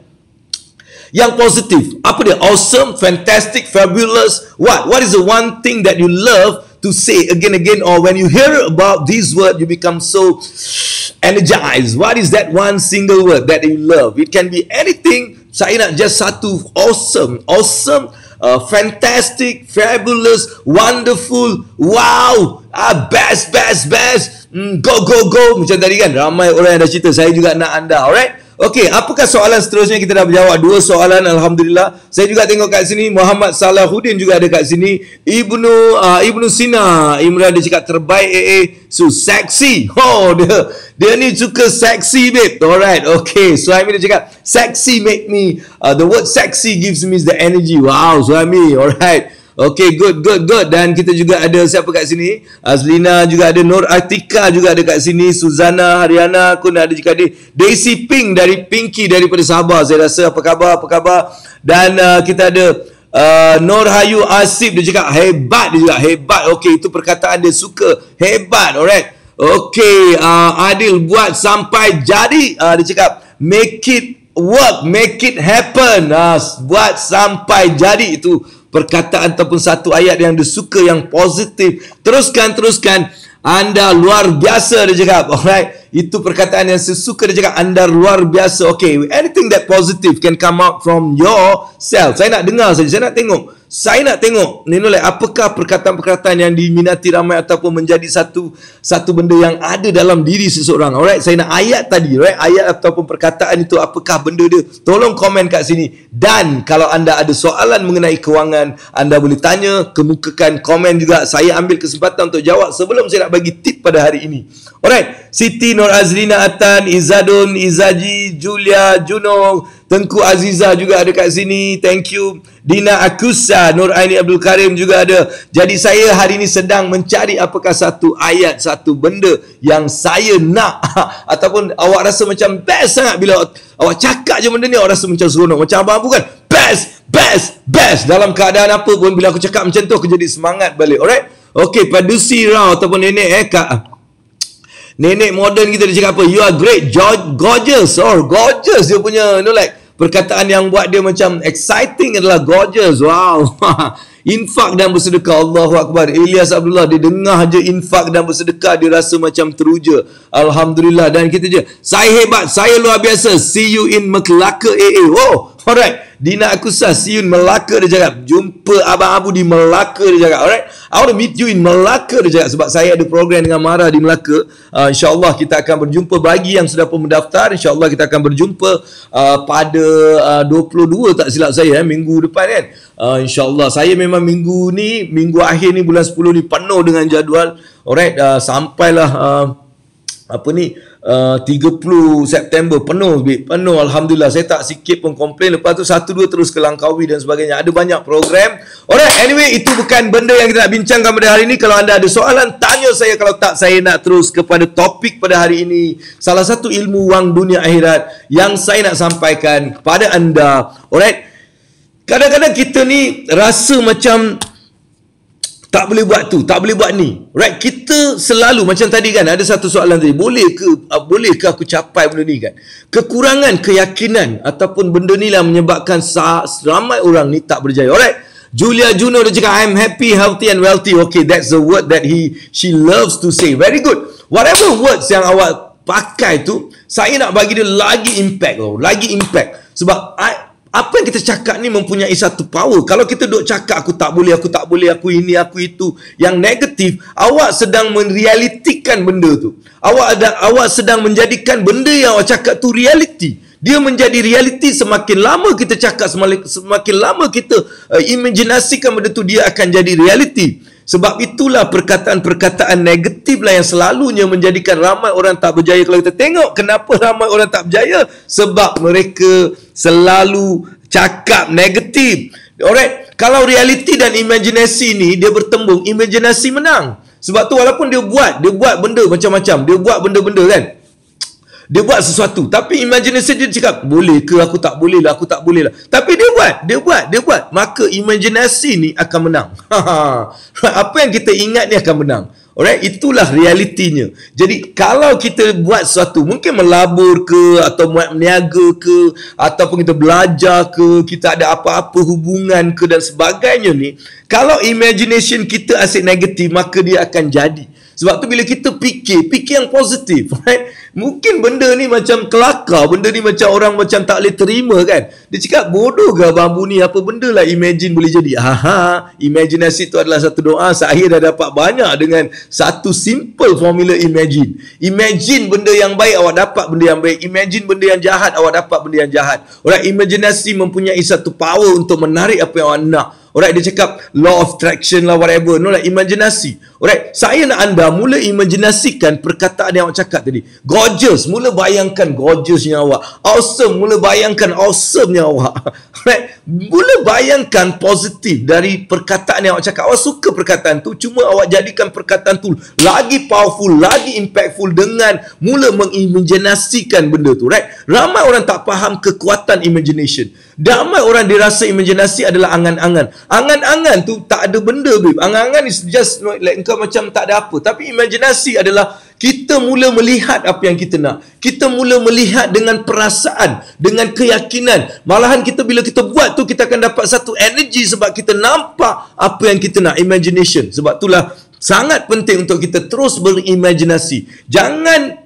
yang positif apa dia awesome fantastic fabulous what what is the one thing that you love to say again again or when you hear about this word you become so energized what is that one single word that you love it can be anything saya nak just satu awesome awesome fantastic, fabulous, wonderful, wow, ah, best, best, best, mm, go, go, go. Macam tadi kan, ramai orang yang dah cerita, saya juga nak anda, alright? Okey, apakah soalan seterusnya kita dah jawab dua soalan alhamdulillah. Saya juga tengok kat sini Muhammad Salahuddin juga ada kat sini. Ibnu uh, Ibnu Sina, Imran dia cakap terbaik AA eh, eh, so sexy. [laughs] Oh dia dia ni suka sexy babe. Alright. Okey, so I mean dia cakap sexy make me uh, the word sexy gives me the energy. Wow, so I mean alright. Okay, good, good, good. Dan kita juga ada siapa kat sini? Azlina juga ada, Nur Atika juga ada kat sini, Suzana, Haryana, Kun ada juga ada. Daisy Pink dari Pinky daripada Sabah. Saya rasa apa khabar, apa khabar. Dan uh, kita ada uh, Nur Hayu Asif dia cakap hebat dia juga, hebat. Okay, itu perkataan dia suka, hebat, alright. Okey, uh, Adil buat sampai jadi, uh, dia cakap make it work, make it happen. Uh, buat sampai jadi itu perkataan ataupun satu ayat yang dia yang positif teruskan teruskan anda luar biasa dia cakap [laughs] alright itu perkataan yang saya dia cakap anda luar biasa okay anything that positive can come out from yourself saya nak dengar saja saya nak tengok saya nak tengok ni nolak apakah perkataan-perkataan yang diminati ramai ataupun menjadi satu satu benda yang ada dalam diri seseorang alright saya nak ayat tadi right ayat ataupun perkataan itu apakah benda dia tolong komen kat sini dan kalau anda ada soalan mengenai kewangan anda boleh tanya kemukakan komen juga saya ambil kesempatan untuk jawab sebelum saya nak bagi tip pada hari ini alright Siti Nur Azrina Atan Izadun Izaji Julia Juno. Tengku Aziza juga ada kat sini. Thank you. Dina Akusa, Nur Aini Abdul Karim juga ada. Jadi saya hari ini sedang mencari apakah satu ayat, satu benda yang saya nak. [laughs] Ataupun awak rasa macam best sangat bila awak cakap je benda ni, awak rasa macam seronok. Macam abang bukan? Best, best, best. Dalam keadaan apa pun bila aku cakap macam tu, aku jadi semangat balik. Alright? Okay, Padusi Rao ataupun Nenek eh, Kak. Nenek modern kita dia cakap apa? You are great, gorgeous. Oh, gorgeous dia punya. You know like, perkataan yang buat dia macam exciting adalah gorgeous wow [laughs] infak dan bersedekah Allahu Akbar Ilyas Abdullah dia dengar je infak dan bersedekah dia rasa macam teruja Alhamdulillah dan kita je saya hebat saya luar biasa see you in Mekelaka AA oh Alright. nak aku sah. See Melaka dia cakap. Jumpa Abang Abu di Melaka dia cakap. Alright. I want to meet you in Melaka dia cakap. Sebab saya ada program dengan Mara di Melaka. Uh, InsyaAllah kita akan berjumpa. Bagi yang sudah pun mendaftar. InsyaAllah kita akan berjumpa uh, pada uh, 22 tak silap saya. Eh, minggu depan kan. Uh, InsyaAllah. Saya memang minggu ni. Minggu akhir ni. Bulan 10 ni penuh dengan jadual. Alright. Uh, sampailah... Uh, apa ni uh, 30 September penuh babe. penuh Alhamdulillah saya tak sikit pun komplain lepas tu satu dua terus ke Langkawi dan sebagainya ada banyak program alright anyway itu bukan benda yang kita nak bincangkan pada hari ini kalau anda ada soalan tanya saya kalau tak saya nak terus kepada topik pada hari ini salah satu ilmu wang dunia akhirat yang saya nak sampaikan kepada anda alright kadang-kadang kita ni rasa macam tak boleh buat tu tak boleh buat ni right kita selalu macam tadi kan ada satu soalan tadi boleh ke ah, boleh ke aku capai benda ni kan kekurangan keyakinan ataupun benda ni lah menyebabkan ramai orang ni tak berjaya alright Julia Juno dia cakap I'm happy healthy and wealthy okay that's the word that he she loves to say very good whatever words yang awak pakai tu saya nak bagi dia lagi impact tau oh, lagi impact sebab I, apa yang kita cakap ni mempunyai satu power kalau kita duk cakap aku tak boleh aku tak boleh aku ini aku itu yang negatif awak sedang menrealitikan benda tu awak ada awak sedang menjadikan benda yang awak cakap tu reality dia menjadi realiti semakin lama kita cakap semakin lama kita uh, imaginasikan benda tu dia akan jadi realiti sebab itulah perkataan-perkataan negatif lah yang selalunya menjadikan ramai orang tak berjaya kalau kita tengok kenapa ramai orang tak berjaya sebab mereka selalu cakap negatif alright kalau realiti dan imajinasi ini dia bertembung imajinasi menang sebab tu walaupun dia buat dia buat benda macam-macam dia buat benda-benda kan dia buat sesuatu tapi imagination dia cakap boleh ke aku tak boleh lah aku tak boleh lah tapi dia buat dia buat dia buat maka imaginasi ni akan menang [laughs] apa yang kita ingat ni akan menang Alright, itulah realitinya. Jadi, kalau kita buat sesuatu, mungkin melabur ke, atau buat meniaga ke, ataupun kita belajar ke, kita ada apa-apa hubungan ke, dan sebagainya ni, kalau imagination kita asyik negatif, maka dia akan jadi. Sebab tu bila kita fikir, fikir yang positif, [laughs] right? Mungkin benda ni macam kelakar, benda ni macam orang macam tak boleh terima kan. Dia cakap bodoh ke bambu ni apa benda lah imagine boleh jadi. Haha, imaginasi tu adalah satu doa. Saya dah dapat banyak dengan satu simple formula imagine. Imagine benda yang baik awak dapat benda yang baik. Imagine benda yang jahat awak dapat benda yang jahat. Orang imaginasi mempunyai satu power untuk menarik apa yang awak nak. Alright, dia cakap law of attraction lah whatever. No lah, imaginasi. Alright, saya nak anda mula imaginasikan perkataan yang awak cakap tadi. Gorgeous, mula bayangkan gorgeousnya awak. Awesome, mula bayangkan awesomenya awak. [laughs] Alright, mula bayangkan positif dari perkataan yang awak cakap. Awak suka perkataan tu, cuma awak jadikan perkataan tu lagi powerful, lagi impactful dengan mula mengimaginasikan benda tu. Right? Ramai orang tak faham kekuatan imagination damai orang dirasa imajinasi adalah angan-angan angan-angan tu tak ada benda babe. angan-angan is just like engkau macam tak ada apa tapi imajinasi adalah kita mula melihat apa yang kita nak kita mula melihat dengan perasaan dengan keyakinan malahan kita bila kita buat tu kita akan dapat satu energy sebab kita nampak apa yang kita nak imagination sebab itulah sangat penting untuk kita terus berimajinasi jangan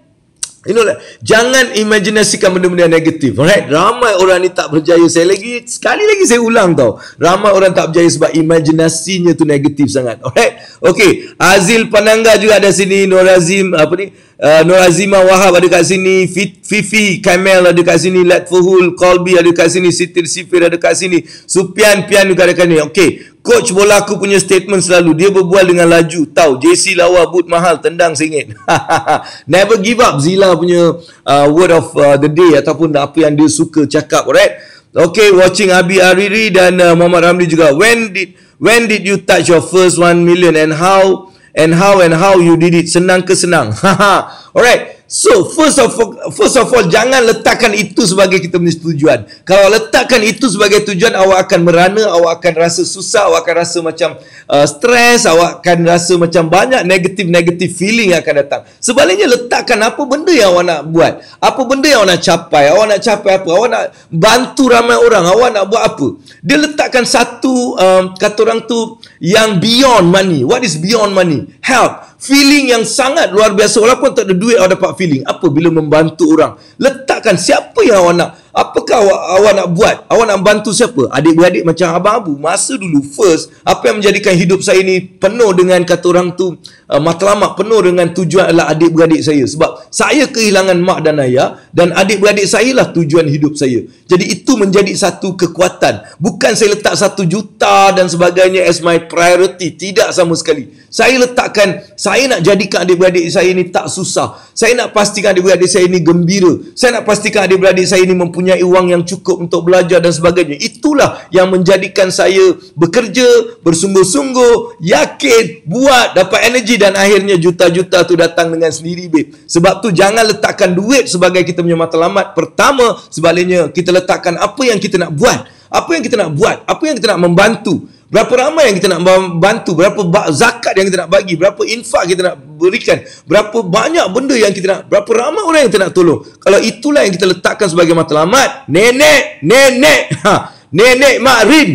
You know lah. Jangan imajinasikan benda-benda negatif. Right? Ramai orang ni tak berjaya. Saya lagi, sekali lagi saya ulang tau. Ramai orang tak berjaya sebab imajinasinya tu negatif sangat. Alright? Okay. Azil Pananga juga ada sini. Nur Azim, apa ni? Uh, Nur Azimah Wahab ada kat sini. Fifi Kamel ada kat sini. Latfuhul Kolbi ada kat sini. Siti, Sifir ada kat sini. Supian Pian juga ada kat sini. Okay. Coach bola aku punya statement selalu. Dia berbual dengan laju. Tahu, JC lawa, boot mahal, tendang singit. [laughs] Never give up Zila punya uh, word of uh, the day ataupun apa yang dia suka cakap, right? Okay, watching Abi Ariri dan uh, Muhammad Ramli juga. When did when did you touch your first 1 million and how and how and how you did it? Senang ke senang? [laughs] Alright. So first of all, first of all jangan letakkan itu sebagai kita punya tujuan. Kalau letakkan itu sebagai tujuan awak akan merana, awak akan rasa susah, awak akan rasa macam uh, stres, awak akan rasa macam banyak negatif-negatif feeling yang akan datang. Sebaliknya letakkan apa benda yang awak nak buat? Apa benda yang awak nak capai? Awak nak capai apa? Awak nak bantu ramai orang, awak nak buat apa? Dia letakkan satu um, kata orang tu yang beyond money. What is beyond money? Help feeling yang sangat luar biasa walaupun tak ada duit awak dapat feeling apa bila membantu orang letak katakan siapa yang awak nak apakah awak, awak nak buat awak nak bantu siapa adik-beradik macam abang abu masa dulu first apa yang menjadikan hidup saya ni penuh dengan kata orang tu uh, matlamat penuh dengan tujuan adalah adik-beradik saya sebab saya kehilangan mak dan ayah dan adik-beradik saya lah tujuan hidup saya jadi itu menjadi satu kekuatan bukan saya letak satu juta dan sebagainya as my priority tidak sama sekali saya letakkan saya nak jadikan adik-beradik saya ni tak susah saya nak pastikan adik-beradik saya ni gembira saya nak pastikan pastikan adik-beradik saya ini mempunyai wang yang cukup untuk belajar dan sebagainya. Itulah yang menjadikan saya bekerja, bersungguh-sungguh, yakin, buat, dapat energi dan akhirnya juta-juta tu datang dengan sendiri, babe. Sebab tu jangan letakkan duit sebagai kita punya matlamat. Pertama, sebaliknya kita letakkan apa yang kita nak buat. Apa yang kita nak buat? Apa yang kita nak membantu? Berapa ramai yang kita nak bantu, berapa zakat yang kita nak bagi, berapa infak kita nak berikan, berapa banyak benda yang kita nak, berapa ramai orang yang kita nak tolong. Kalau itulah yang kita letakkan sebagai matlamat, nenek, nenek. Ha. Nenek Mak Rin.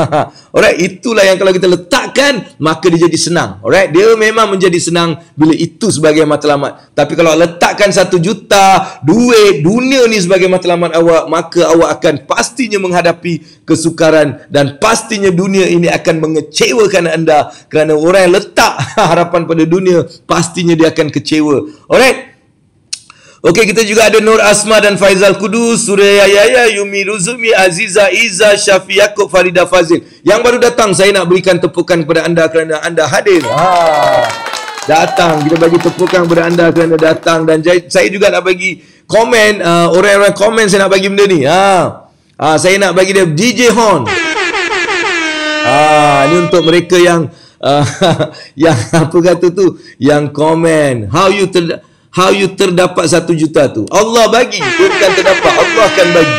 [laughs] Alright, itulah yang kalau kita letakkan, maka dia jadi senang. Alright, dia memang menjadi senang bila itu sebagai matlamat. Tapi kalau letakkan satu juta duit dunia ni sebagai matlamat awak, maka awak akan pastinya menghadapi kesukaran dan pastinya dunia ini akan mengecewakan anda kerana orang yang letak [laughs] harapan pada dunia, pastinya dia akan kecewa. Alright, Okey kita juga ada Nur Asma dan Faizal Kudus, Suraya Yaya, Yumi Ruzumi, Aziza, Iza, Syafi, Yaakob, Farida, Fazil. Yang baru datang saya nak berikan tepukan kepada anda kerana anda hadir. Ha. Datang, kita bagi tepukan kepada anda kerana datang dan saya juga nak bagi komen, uh, orang-orang komen saya nak bagi benda ni. Ha. Ha, saya nak bagi dia DJ Horn. Ha, ini untuk mereka yang uh, [laughs] yang apa kata tu, yang komen. How you tell? how you terdapat satu juta tu Allah bagi bukan terdapat Allah akan bagi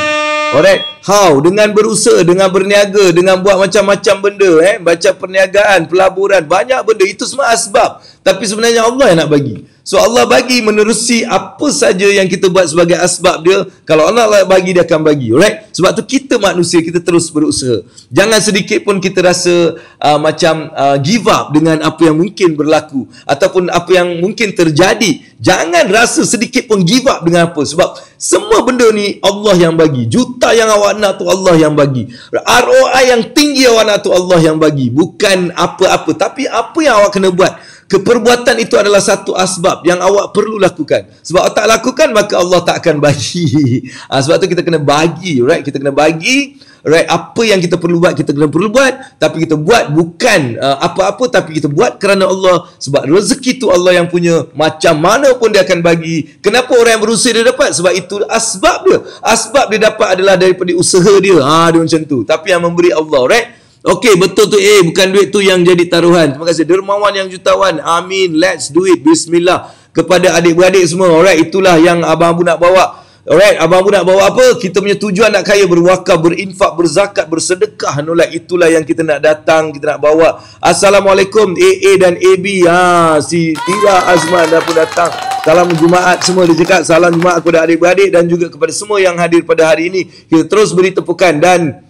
alright how dengan berusaha dengan berniaga dengan buat macam-macam benda eh baca perniagaan pelaburan banyak benda itu semua asbab tapi sebenarnya Allah yang nak bagi So Allah bagi menerusi apa saja yang kita buat sebagai asbab dia, kalau Allah lah bagi dia akan bagi. Alright? Sebab tu kita manusia kita terus berusaha. Jangan sedikit pun kita rasa uh, macam uh, give up dengan apa yang mungkin berlaku ataupun apa yang mungkin terjadi. Jangan rasa sedikit pun give up dengan apa sebab semua benda ni Allah yang bagi. Juta yang awak nak tu Allah yang bagi. ROI yang tinggi awak nak tu Allah yang bagi. Bukan apa-apa tapi apa yang awak kena buat keperbuatan itu adalah satu asbab yang awak perlu lakukan sebab awak tak lakukan maka Allah tak akan bagi ha, [laughs] sebab tu kita kena bagi right kita kena bagi right apa yang kita perlu buat kita kena perlu buat tapi kita buat bukan uh, apa-apa tapi kita buat kerana Allah sebab rezeki tu Allah yang punya macam mana pun dia akan bagi kenapa orang yang berusaha dia dapat sebab itu asbab dia asbab dia dapat adalah daripada usaha dia ha dia macam tu tapi yang memberi Allah right Okey betul tu eh bukan duit tu yang jadi taruhan. Terima kasih dermawan yang jutawan. Amin. Let's do it. Bismillah kepada adik-beradik semua. Alright itulah yang abang abu nak bawa. Alright abang abu nak bawa apa? Kita punya tujuan nak kaya berwakaf, berinfak, berzakat, bersedekah. Nolak itulah yang kita nak datang, kita nak bawa. Assalamualaikum AA dan AB. Ha si Tira Azman dah pun datang. Salam Jumaat semua dia cakap. Salam Jumaat kepada adik-beradik dan juga kepada semua yang hadir pada hari ini. Kita terus beri tepukan dan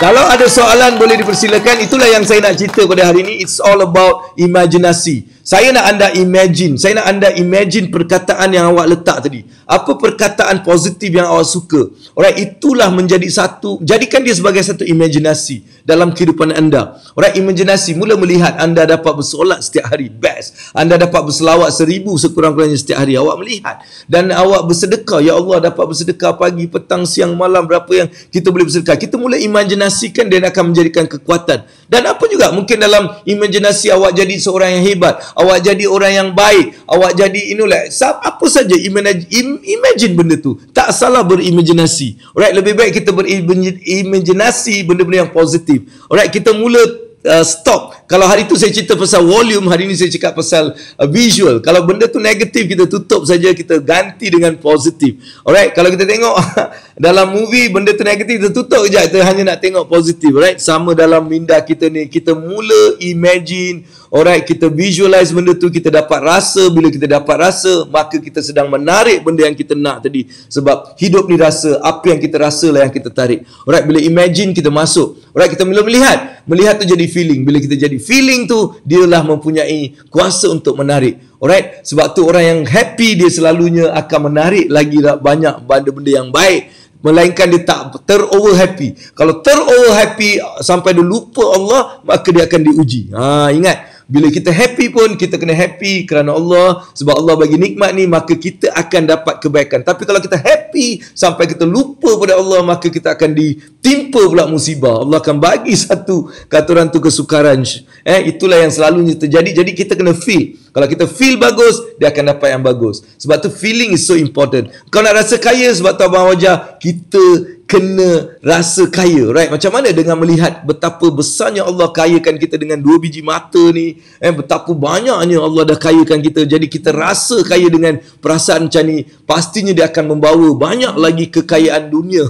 kalau ada soalan boleh dipersilakan itulah yang saya nak cerita pada hari ini it's all about imaginasi. Saya nak anda imagine, saya nak anda imagine perkataan yang awak letak tadi. Apa perkataan positif yang awak suka? Orang itulah menjadi satu, jadikan dia sebagai satu imajinasi dalam kehidupan anda. Orang imajinasi mula melihat anda dapat bersolat setiap hari, best. Anda dapat berselawat seribu sekurang-kurangnya setiap hari. Awak melihat dan awak bersedekah. Ya Allah dapat bersedekah pagi, petang, siang, malam, berapa yang kita boleh bersedekah. Kita mula imajinasikan dan akan menjadikan kekuatan. Dan apa juga mungkin dalam imajinasi awak jadi seorang yang hebat awak jadi orang yang baik awak jadi inulah apa saja imagine benda tu tak salah berimajinasi alright lebih baik kita berimajinasi benda-benda yang positif alright kita mula uh, stop kalau hari tu saya cerita pasal volume, hari ni saya cakap pasal uh, visual. Kalau benda tu negatif, kita tutup saja, kita ganti dengan positif. Alright, kalau kita tengok [laughs] dalam movie, benda tu negatif, kita tutup saja, Kita hanya nak tengok positif. Alright, sama dalam minda kita ni. Kita mula imagine, alright, kita visualize benda tu, kita dapat rasa. Bila kita dapat rasa, maka kita sedang menarik benda yang kita nak tadi. Sebab hidup ni rasa, apa yang kita rasa lah yang kita tarik. Alright, bila imagine, kita masuk. Alright, kita mula melihat. Melihat tu jadi feeling. Bila kita jadi feeling tu dialah mempunyai kuasa untuk menarik. Alright, sebab tu orang yang happy dia selalunya akan menarik lagi banyak benda-benda yang baik melainkan dia tak ter over happy. Kalau ter over happy sampai dia lupa Allah, maka dia akan diuji. Ha ingat, bila kita happy pun kita kena happy kerana Allah sebab Allah bagi nikmat ni maka kita akan dapat kebaikan tapi kalau kita happy sampai kita lupa pada Allah maka kita akan ditimpa pula musibah Allah akan bagi satu katuran tu kesukaran eh itulah yang selalunya terjadi jadi kita kena feel kalau kita feel bagus dia akan dapat yang bagus sebab tu feeling is so important kau nak rasa kaya sebab tu abang wajah kita kena rasa kaya right macam mana dengan melihat betapa besarnya Allah kayakan kita dengan dua biji mata ni eh betapa banyaknya Allah dah kayakan kita jadi kita rasa kaya dengan perasaan macam ni pastinya dia akan membawa banyak lagi kekayaan dunia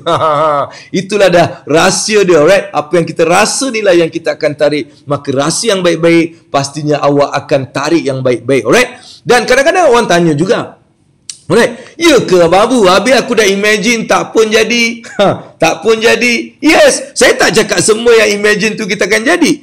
[laughs] itulah dah rahsia dia right apa yang kita rasa ni lah yang kita akan tarik maka rahsia yang baik-baik pastinya awak akan tarik yang baik-baik right? dan kadang-kadang orang tanya juga Alright. Ya ke babu? Habis aku dah imagine tak pun jadi. Ha, tak pun jadi. Yes. Saya tak cakap semua yang imagine tu kita akan jadi.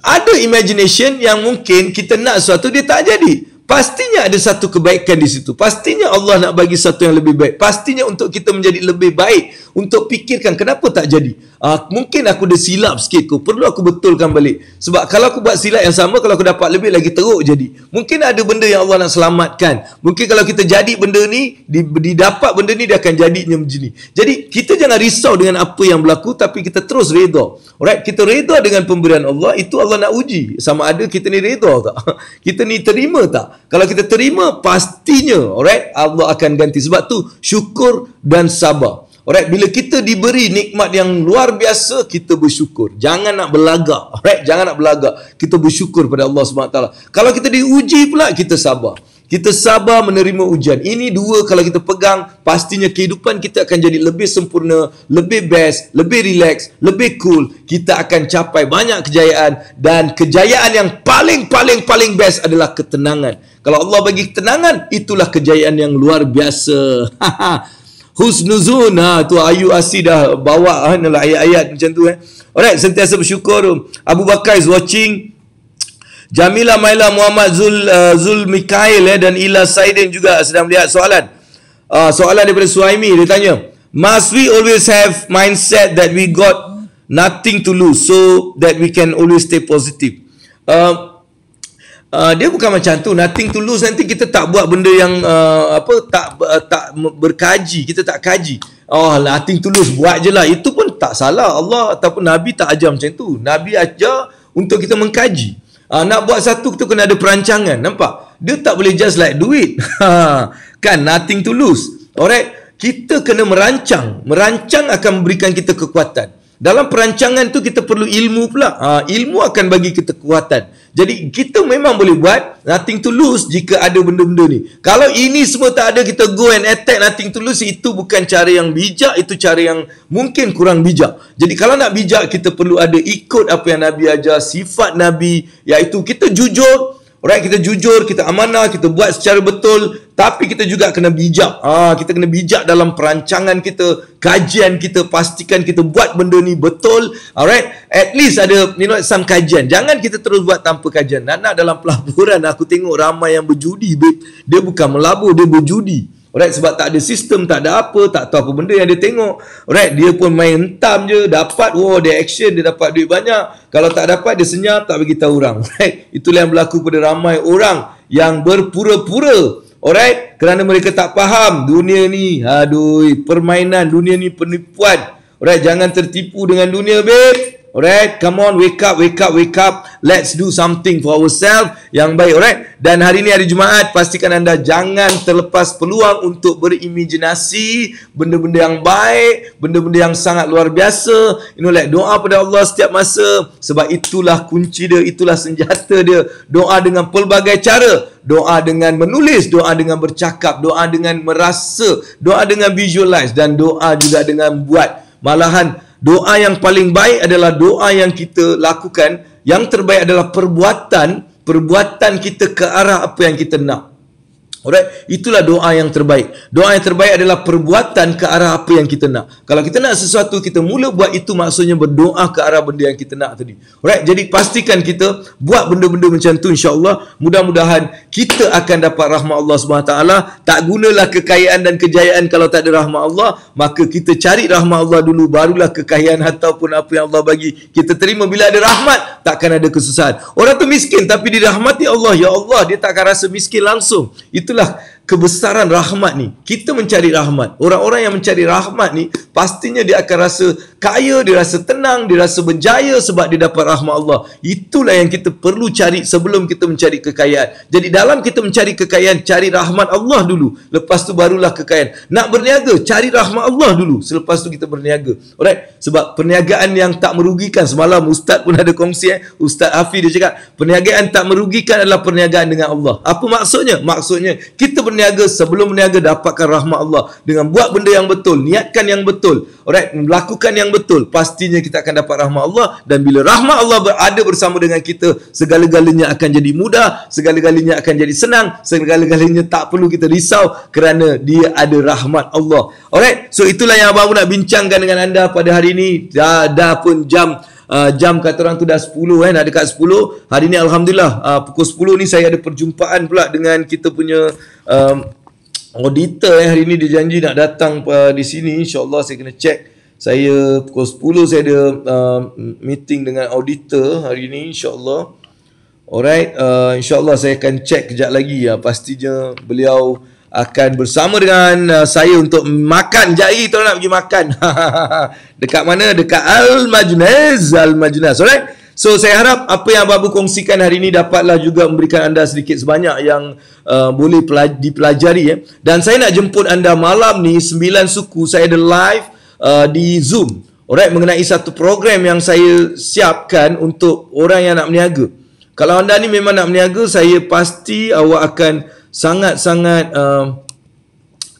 Ada imagination yang mungkin kita nak sesuatu dia tak jadi. Pastinya ada satu kebaikan di situ. Pastinya Allah nak bagi satu yang lebih baik. Pastinya untuk kita menjadi lebih baik. Untuk fikirkan kenapa tak jadi. Uh, mungkin aku dah silap sikit. Aku perlu aku betulkan balik. Sebab kalau aku buat silap yang sama, kalau aku dapat lebih lagi teruk jadi. Mungkin ada benda yang Allah nak selamatkan. Mungkin kalau kita jadi benda ni, didapat benda ni, dia akan jadinya macam ni. Jadi kita jangan risau dengan apa yang berlaku, tapi kita terus reda. Alright, kita reda dengan pemberian Allah, itu Allah nak uji. Sama ada kita ni reda tak? [laughs] Kita ni terima tak? kalau kita terima pastinya alright Allah akan ganti sebab tu syukur dan sabar alright bila kita diberi nikmat yang luar biasa kita bersyukur jangan nak berlagak alright jangan nak berlagak kita bersyukur pada Allah Subhanahu SWT kalau kita diuji pula kita sabar kita sabar menerima ujian. Ini dua kalau kita pegang, pastinya kehidupan kita akan jadi lebih sempurna, lebih best, lebih relax, lebih cool. Kita akan capai banyak kejayaan dan kejayaan yang paling-paling-paling best adalah ketenangan. Kalau Allah bagi ketenangan, itulah kejayaan yang luar biasa. [laughs] Husnuzun ha, tu Ayu Asi dah bawa ha, ayat-ayat macam tu eh. Alright, sentiasa bersyukur. Abu Bakar is watching. Jamila Maila Muhammad Zul uh, Zul Mikail eh, dan Ila Saidin juga sedang melihat soalan. Uh, soalan daripada Suhaimi dia tanya, "Must we always have mindset that we got nothing to lose so that we can always stay positive?" Uh, Uh, dia bukan macam tu nothing to lose nanti kita tak buat benda yang uh, apa tak uh, tak berkaji kita tak kaji oh nothing to lose buat je lah itu pun tak salah Allah ataupun Nabi tak ajar macam tu Nabi ajar untuk kita mengkaji Uh, nak buat satu tu kena ada perancangan nampak dia tak boleh just like duit, it [laughs] kan nothing to lose alright kita kena merancang merancang akan memberikan kita kekuatan dalam perancangan tu kita perlu ilmu pula. Ha, ilmu akan bagi kita kekuatan. Jadi kita memang boleh buat nothing to lose jika ada benda-benda ni. Kalau ini semua tak ada kita go and attack nothing to lose itu bukan cara yang bijak, itu cara yang mungkin kurang bijak. Jadi kalau nak bijak kita perlu ada ikut apa yang Nabi ajar, sifat Nabi iaitu kita jujur, Alright, kita jujur, kita amanah, kita buat secara betul, tapi kita juga kena bijak. Ah, kita kena bijak dalam perancangan kita, kajian kita, pastikan kita buat benda ni betul. Alright, at least ada you know, some kajian. Jangan kita terus buat tanpa kajian. Nak dalam pelaburan aku tengok ramai yang berjudi, dia bukan melabur, dia berjudi. Alright sebab tak ada sistem, tak ada apa, tak tahu apa benda yang dia tengok. Alright dia pun main entam je, dapat wow oh, dia action, dia dapat duit banyak. Kalau tak dapat dia senyap, tak bagi tahu orang. [laughs] Alright itulah yang berlaku pada ramai orang yang berpura-pura. Alright kerana mereka tak faham dunia ni, aduh permainan dunia ni penipuan. Alright jangan tertipu dengan dunia babe. Alright, come on, wake up, wake up, wake up. Let's do something for ourselves yang baik. Alright, dan hari ini hari Jumaat, pastikan anda jangan terlepas peluang untuk berimajinasi benda-benda yang baik, benda-benda yang sangat luar biasa. You know, like doa pada Allah setiap masa. Sebab itulah kunci dia, itulah senjata dia. Doa dengan pelbagai cara. Doa dengan menulis, doa dengan bercakap, doa dengan merasa, doa dengan visualize dan doa juga dengan buat. Malahan, doa yang paling baik adalah doa yang kita lakukan yang terbaik adalah perbuatan perbuatan kita ke arah apa yang kita nak Alright, itulah doa yang terbaik. Doa yang terbaik adalah perbuatan ke arah apa yang kita nak. Kalau kita nak sesuatu, kita mula buat itu maksudnya berdoa ke arah benda yang kita nak tadi. Alright, jadi pastikan kita buat benda-benda macam tu insya-Allah, mudah-mudahan kita akan dapat rahmat Allah Subhanahu taala. Tak gunalah kekayaan dan kejayaan kalau tak ada rahmat Allah, maka kita cari rahmat Allah dulu barulah kekayaan ataupun apa yang Allah bagi. Kita terima bila ada rahmat, takkan ada kesusahan. Orang tu miskin tapi dirahmati Allah, ya Allah, dia takkan rasa miskin langsung. Itu itulah kebesaran rahmat ni. Kita mencari rahmat. Orang-orang yang mencari rahmat ni pastinya dia akan rasa kaya, dia rasa tenang, dia rasa berjaya sebab dia dapat rahmat Allah. Itulah yang kita perlu cari sebelum kita mencari kekayaan. Jadi dalam kita mencari kekayaan, cari rahmat Allah dulu. Lepas tu barulah kekayaan. Nak berniaga, cari rahmat Allah dulu. Selepas tu kita berniaga. Alright? Sebab perniagaan yang tak merugikan semalam ustaz pun ada kongsi eh. Ustaz Hafiz dia cakap, perniagaan tak merugikan adalah perniagaan dengan Allah. Apa maksudnya? Maksudnya kita berniaga sebelum berniaga dapatkan rahmat Allah dengan buat benda yang betul niatkan yang betul alright melakukan yang betul pastinya kita akan dapat rahmat Allah dan bila rahmat Allah berada bersama dengan kita segala-galanya akan jadi mudah segala-galanya akan jadi senang segala-galanya tak perlu kita risau kerana dia ada rahmat Allah alright so itulah yang abang nak bincangkan dengan anda pada hari ini dah, dah pun jam uh, jam kata orang tu dah 10 eh nak dekat 10 hari ni alhamdulillah uh, pukul 10 ni saya ada perjumpaan pula dengan kita punya um, auditor eh hari ni dia janji nak datang uh, di sini insyaallah saya kena check saya pukul 10 saya ada uh, meeting dengan auditor hari ni insyaallah alright uh, insyaallah saya akan check kejap lagi ya uh, pastinya beliau akan bersama dengan uh, saya untuk makan jai tu nak pergi makan [laughs] dekat mana dekat Al Majnaz Al Majnaz alright so saya harap apa yang abah kongsikan hari ini dapatlah juga memberikan anda sedikit sebanyak yang uh, boleh dipelajari ya eh. dan saya nak jemput anda malam ni sembilan suku saya ada live uh, di Zoom alright mengenai satu program yang saya siapkan untuk orang yang nak berniaga kalau anda ni memang nak berniaga saya pasti awak akan sangat-sangat uh,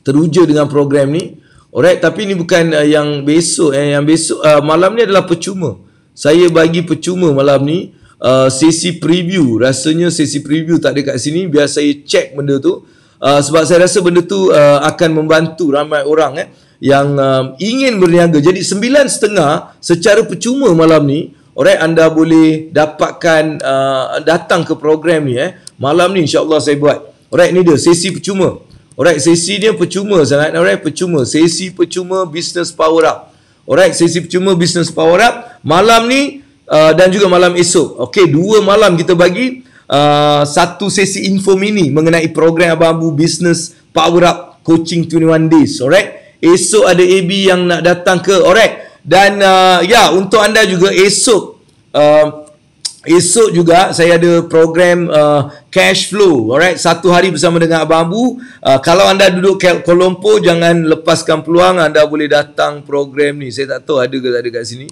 teruja dengan program ni. Alright, tapi ni bukan uh, yang besok eh yang besok uh, malam ni adalah percuma. Saya bagi percuma malam ni uh, sesi preview. Rasanya sesi preview tak ada kat sini biar saya check benda tu. Uh, sebab saya rasa benda tu uh, akan membantu ramai orang eh yang um, ingin berniaga. Jadi 9.30 secara percuma malam ni, alright anda boleh dapatkan uh, datang ke program ni eh. Malam ni insya-Allah saya buat. Alright, ni dia sesi percuma. Alright, sesi dia percuma sangat. Alright, percuma. Sesi percuma business power up. Alright, sesi percuma business power up. Malam ni uh, dan juga malam esok. Okay, dua malam kita bagi uh, satu sesi info mini mengenai program Abang Abu Business Power Up Coaching 21 Days. Alright, esok ada AB yang nak datang ke. Alright, dan uh, ya, yeah, untuk anda juga esok... Uh, Esok juga saya ada program uh, cash flow. Alright, satu hari bersama dengan Abang Abu. Uh, kalau anda duduk ke Kuala Lumpur jangan lepaskan peluang anda boleh datang program ni. Saya tak tahu ada ke tak ada kat sini.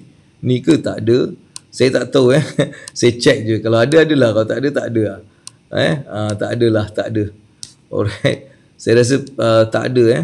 Ni ke tak ada. Saya tak tahu eh. [laughs] saya check je. Kalau ada adalah, kalau tak ada tak ada. Lah. Eh, uh, tak lah tak ada. Alright. Saya rasa uh, tak ada eh.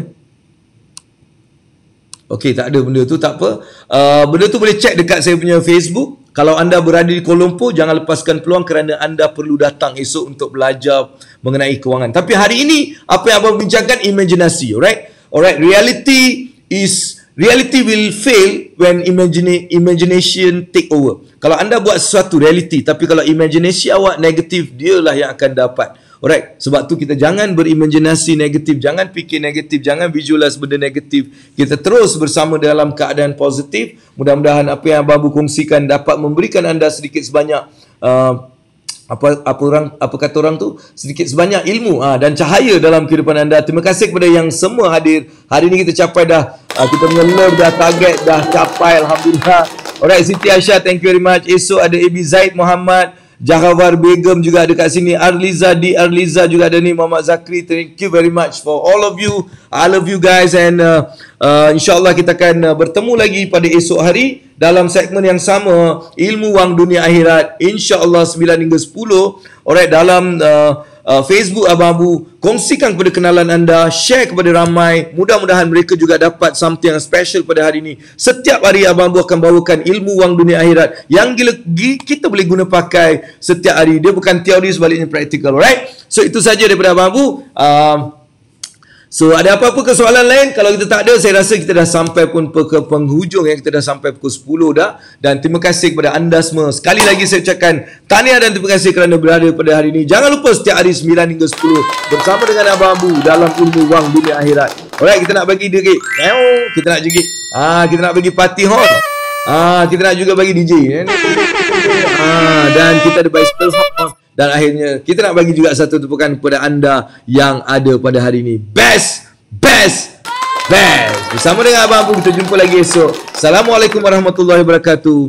Okey, tak ada benda tu tak apa. Uh, benda tu boleh check dekat saya punya Facebook kalau anda berada di Kuala Lumpur, jangan lepaskan peluang kerana anda perlu datang esok untuk belajar mengenai kewangan. Tapi hari ini, apa yang abang bincangkan? Imaginasi, alright? Alright, reality is... Reality will fail when imagine, imagination take over. Kalau anda buat sesuatu reality, tapi kalau imagination awak negatif, dialah yang akan dapat. Alright, sebab tu kita jangan berimajinasi negatif, jangan fikir negatif, jangan visualize benda negatif. Kita terus bersama dalam keadaan positif. Mudah-mudahan apa yang Abang Abu dapat memberikan anda sedikit sebanyak uh, apa apa orang apa kata orang tu sedikit sebanyak ilmu ha, dan cahaya dalam kehidupan anda terima kasih kepada yang semua hadir hari ini kita capai dah ha, kita mengelur dah target dah capai alhamdulillah alright Siti Aisyah thank you very much esok ada Ibi Zaid Muhammad Jahawar Begum juga ada kat sini. Arliza di Arliza juga ada ni. Muhammad Zakri. Thank you very much for all of you. I love you guys. And uh, uh, insyaAllah kita akan uh, bertemu lagi pada esok hari dalam segmen yang sama ilmu wang dunia akhirat insyaallah 9 hingga 10 alright dalam uh, uh, Facebook Abang Abu kongsikan kepada kenalan anda share kepada ramai mudah-mudahan mereka juga dapat something yang special pada hari ini setiap hari Abang Abu akan bawakan ilmu wang dunia akhirat yang gila, gila, kita boleh guna pakai setiap hari dia bukan teori sebaliknya practical. alright so itu saja daripada Abang Abu uh, um, So ada apa-apa kesoalan lain? Kalau kita tak ada, saya rasa kita dah sampai pun ke penghujung yang kita dah sampai pukul 10 dah. Dan terima kasih kepada anda semua. Sekali lagi saya ucapkan tahniah dan terima kasih kerana berada pada hari ini. Jangan lupa setiap hari 9 hingga 10 bersama dengan Abang Abu dalam ilmu wang dunia akhirat. Alright, kita nak bagi dia ke. Kita nak jugi. Ah, kita nak bagi party hall. Ah, kita nak juga bagi DJ. Ya. Ah, dan kita ada bicycle hall dan akhirnya kita nak bagi juga satu tepukan kepada anda yang ada pada hari ini best best best bersama dengan abang pun kita jumpa lagi esok assalamualaikum warahmatullahi wabarakatuh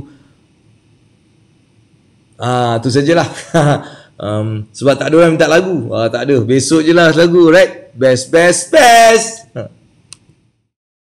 ah tu sajalah [laughs] um, sebab tak ada orang minta lagu ah, tak ada besok je lah lagu right best best best [laughs]